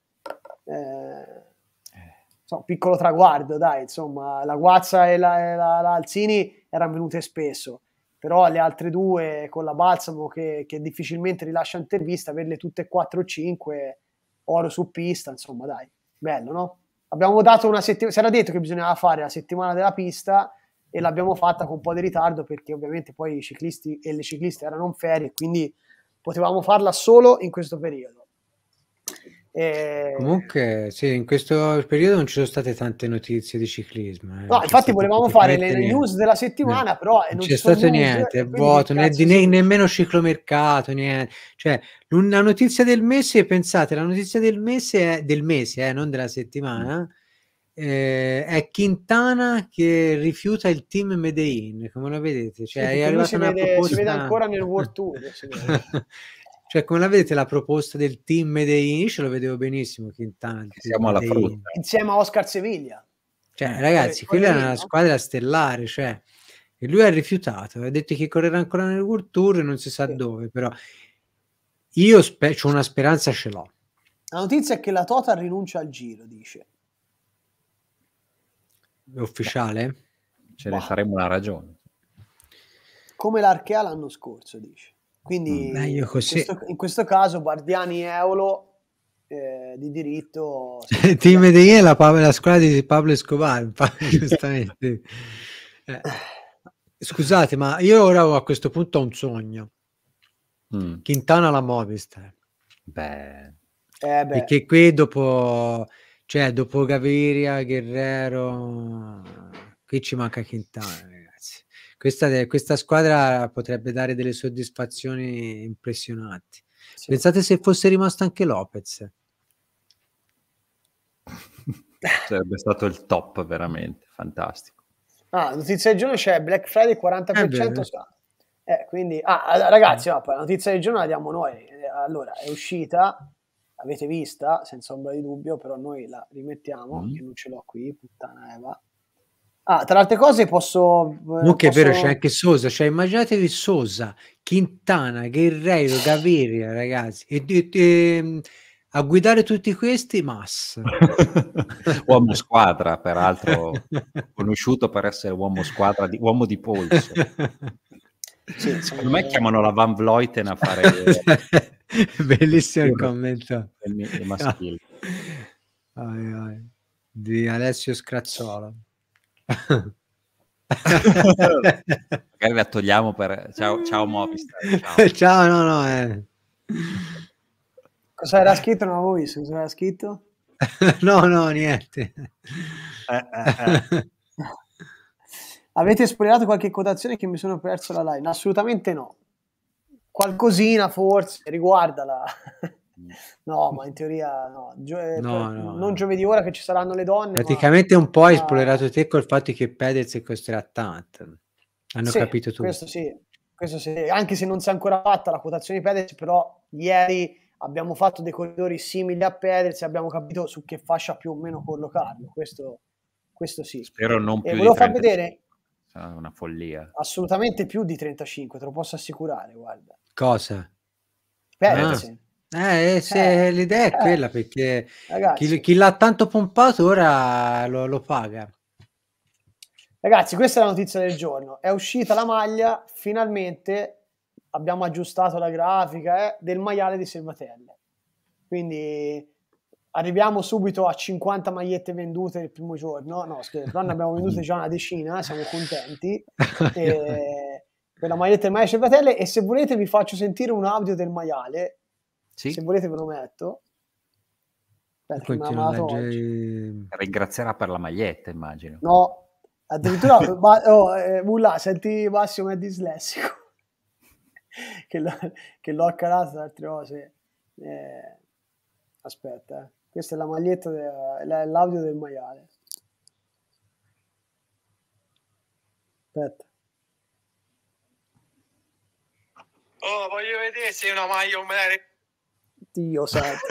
eh, insomma, un piccolo traguardo, dai, insomma la Guazza e la, la, la Alzini erano venute spesso, però le altre due con la Balsamo che, che difficilmente rilascia intervista, averle tutte e 4 o 5, oro su pista, insomma dai, bello no? Abbiamo dato una settimana, si era detto che bisognava fare la settimana della pista e l'abbiamo fatta con un po' di ritardo perché ovviamente poi i ciclisti e le cicliste erano in ferie, quindi potevamo farla solo in questo periodo. E... Comunque, sì, in questo periodo non ci sono state tante notizie di ciclismo. Eh. No, infatti volevamo fare le niente. news della settimana, no. però non c'è stato niente, è vuoto, né, ne, nemmeno ciclomercato, niente. Cioè, una notizia del mese, pensate, la notizia del mese è del mese, eh, non della settimana. Mm eh, è Quintana che rifiuta il team Medellin, come la vedete? Cioè, sì, è arrivata una vede, proposta... si vede ancora nel World [laughs] Tour. [laughs] cioè, come la vedete la proposta del team Medellin? Ce lo vedevo benissimo Quintana. Siamo alla Insieme a Oscar Seviglia. Cioè, ragazzi, eh, quella è una squadra stellare, cioè, e lui ha rifiutato, ha detto che correrà ancora nel World Tour, non si sa sì. dove, però io spe- una speranza ce l'ho. La notizia è che la Tota rinuncia al giro, dice. Ufficiale? Ce ne faremo una ragione. Come l'Archea l'anno scorso, dici. Quindi mm, Meglio così... in, questo, in questo caso Guardiani Eolo eh, di diritto. [laughs] Il team Medellin è la, la squadra di Pablo Escobar, [laughs] giustamente. Eh, scusate, ma io ora a questo punto ho un sogno. Mm. Quintana la Movistar. Beh. Eh beh. Perché qui dopo cioè, dopo Gaviria, Guerrero, qui ci manca Quintana, ragazzi. Questa, questa squadra potrebbe dare delle soddisfazioni impressionanti. Sì. Pensate se fosse rimasto anche Lopez. [laughs] Sarebbe stato il top, veramente, fantastico. Ah, notizia del giorno c'è Black Friday 40%. Eh, eh, quindi, ah, ah ragazzi, no, la notizia del giorno la diamo noi. Allora, è uscita avete vista, senza ombra di dubbio, però noi la rimettiamo, mm. io non ce l'ho qui, puttana Eva. Ah, tra altre cose posso... Eh, non che posso... è vero, c'è anche Sosa, cioè immaginatevi Sosa, Quintana, Guerrero, Gaviria, ragazzi, e, e, e, mm, a guidare tutti questi, Mas. [laughs] uomo squadra, peraltro conosciuto per essere uomo squadra, di, uomo di polso. [laughs] Sì, Secondo me eh. chiamano la Van Vleuten a fare... [laughs] Bellissimo il commento. Il maschile. [laughs] Ai, ai. Di Alessio Scrazzolo. [laughs] Magari la togliamo per... Ciao, ciao Movistar. Ciao. ciao, no, no. Eh. Cosa era scritto? No, voi, cosa era scritto? no, no, niente. Eh, eh, eh. Avete spoilerato qualche quotazione che mi sono perso la line? Assolutamente no. Qualcosina forse riguardala. [laughs] no, ma in teoria no. Gio- eh, no, no non no. giovedì ora che ci saranno le donne. Praticamente ma... un po' hai ah. spoilerato te col fatto che Pedez costerà tanto. Hanno sì, capito tutto. Questo sì, questo sì. Anche se non si è ancora fatta la quotazione di Pedez, però ieri abbiamo fatto dei corridori simili a Pedez e abbiamo capito su che fascia più o meno collocarlo. Questo, questo sì. Spero non più. E volevo far vedere sarà una follia. Assolutamente più di 35, te lo posso assicurare, guarda. Cosa? Perez. Ah. Eh, eh, se eh, l'idea è quella perché chi, chi, l'ha tanto pompato ora lo, lo paga. Ragazzi, questa è la notizia del giorno. È uscita la maglia, finalmente abbiamo aggiustato la grafica eh, del maiale di Servatelle. Quindi arriviamo subito a 50 magliette vendute il primo giorno, no scherzo, ne abbiamo vendute già una decina, eh, siamo contenti, [laughs] e, per la maglietta del maiale e fratelli e se volete vi faccio sentire un audio del maiale, sì. se volete ve lo metto. Legge... Ringrazierà per la maglietta, immagino. No, addirittura [laughs] ma, oh, eh, senti Massimo è dislessico [laughs] che, l'ho, che l'ho accalato altre cose. Eh, aspetta, eh. Questa è la maglietta, de, l'audio del maiale. Aspetta. Oh, voglio vedere se è una maglia o mere. Dio santo.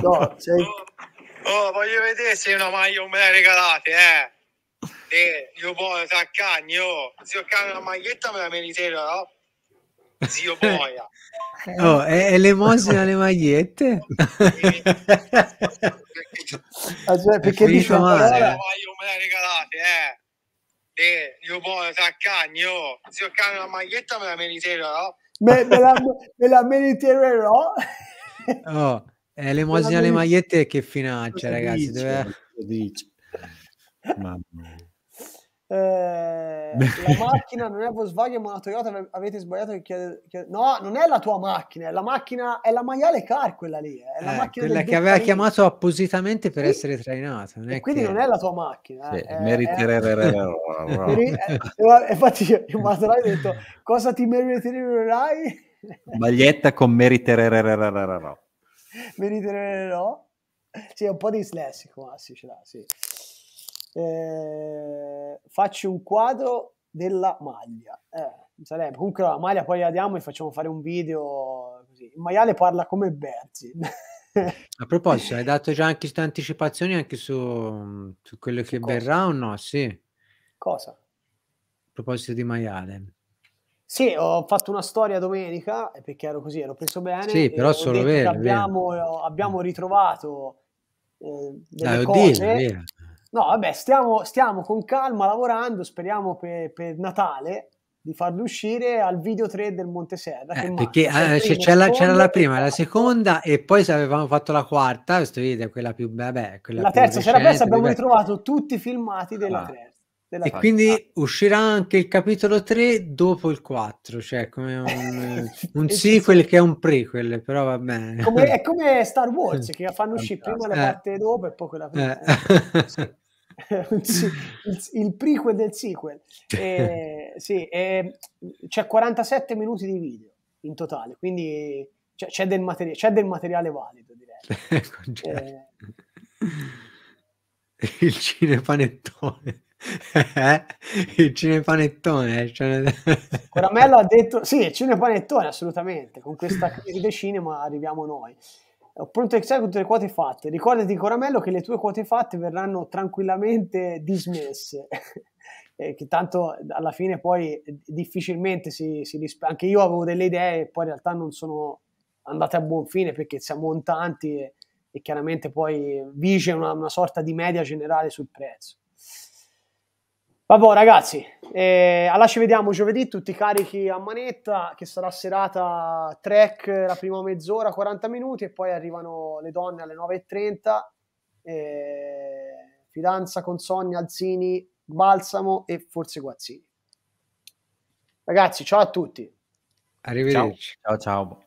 no, sei... oh, oh, voglio vedere se è una maglia o me la regalate, eh. Eh, io buono, sa cagno. Oh. Se ho la maglietta me la meriterò, no? zio Boia. [laughs] Oh, è, è l'emosina alle magliette? ah, cioè, perché dice male. Parola... Io me la regalate, eh. Eh, io poi sa cagno, oh. zio cagno la maglietta me la meriterò. Me, me, la, me la meriterò. [laughs] Oh, eh, l'emosina alle magliette che fine c'è, ragazzi? Dove... Mamma mia. Eh, la macchina non è Volkswagen ma la Toyota avete sbagliato che chiede, chiede, no non è la tua macchina è la macchina è la maiale car quella lì eh, è la eh, macchina quella che aveva chiamato appositamente per sì. essere trainata non quindi che... non è la tua macchina sì, eh, eh. [laughs] eh infatti io, io ho detto cosa ti meritererai [laughs] maglietta con meritererò meritererò sì è un po' dislessico ma sì ce l'ha sì eh, faccio un quadro della maglia. Eh, sarebbe. Comunque la maglia poi la diamo e facciamo fare un video così. Il maiale parla come Berzi. A proposito, hai [laughs] dato già anche anticipazioni anche su, mm, su quello che Cosa? verrà o no? Sì. Cosa? A proposito di maiale. Sì, ho fatto una storia domenica perché ero così, ero preso bene. Sì, però solo vero, vero. Abbiamo, abbiamo ritrovato eh, delle Dai, cose. Oddio, No, vabbè, stiamo, stiamo con calma lavorando, speriamo per, per Natale di farlo uscire al video 3 del Monteserra. Eh, perché eh, primo, c'era, c'era, la prima, la seconda e poi se avevamo fatto la quarta, questo video è quella più... Vabbè, quella la più terza, c'era questa, abbiamo ritrovato tutti i filmati della ah. terza. E quarta. quindi ah. uscirà anche il capitolo 3 dopo il 4, cioè come un, [laughs] un sequel che è un prequel, però va bene. Come, è come Star Wars, [laughs] che fanno uscire prima la eh. parte eh. dopo e poi quella prima. Eh. Sì. [laughs] il, il, prequel del sequel. E, sì, e eh, c'è 47 minuti di video in totale, quindi c'è, del, materi- del, materiale valido, direi. [laughs] Eh, [laughs] eh. Il cinepanettone. il eh, cinepanettone cioè... Coramello ha detto sì, il cinepanettone assolutamente con questa crisi del cinema arriviamo noi pronto con tutte le quote fatte. Ricordati, Coramello, che le tue quote fatte verranno tranquillamente dismesse. [laughs] eh, che tanto alla fine poi eh, difficilmente si, si rispe- Anche io avevo delle idee e poi in realtà non sono andate a buon fine perché siamo in e, e chiaramente poi eh, vige una, una sorta di media generale sul prezzo. Vabbè ragazzi, eh, alla ci vediamo giovedì, tutti carichi a manetta, che sarà serata track la prima mezz'ora, 40 minuti e poi arrivano le donne alle 9.30, eh, fidanza con Sonia, Alzini, Balsamo e forse Guazzini. Ragazzi, ciao a tutti. Arrivederci. ciao. ciao. ciao.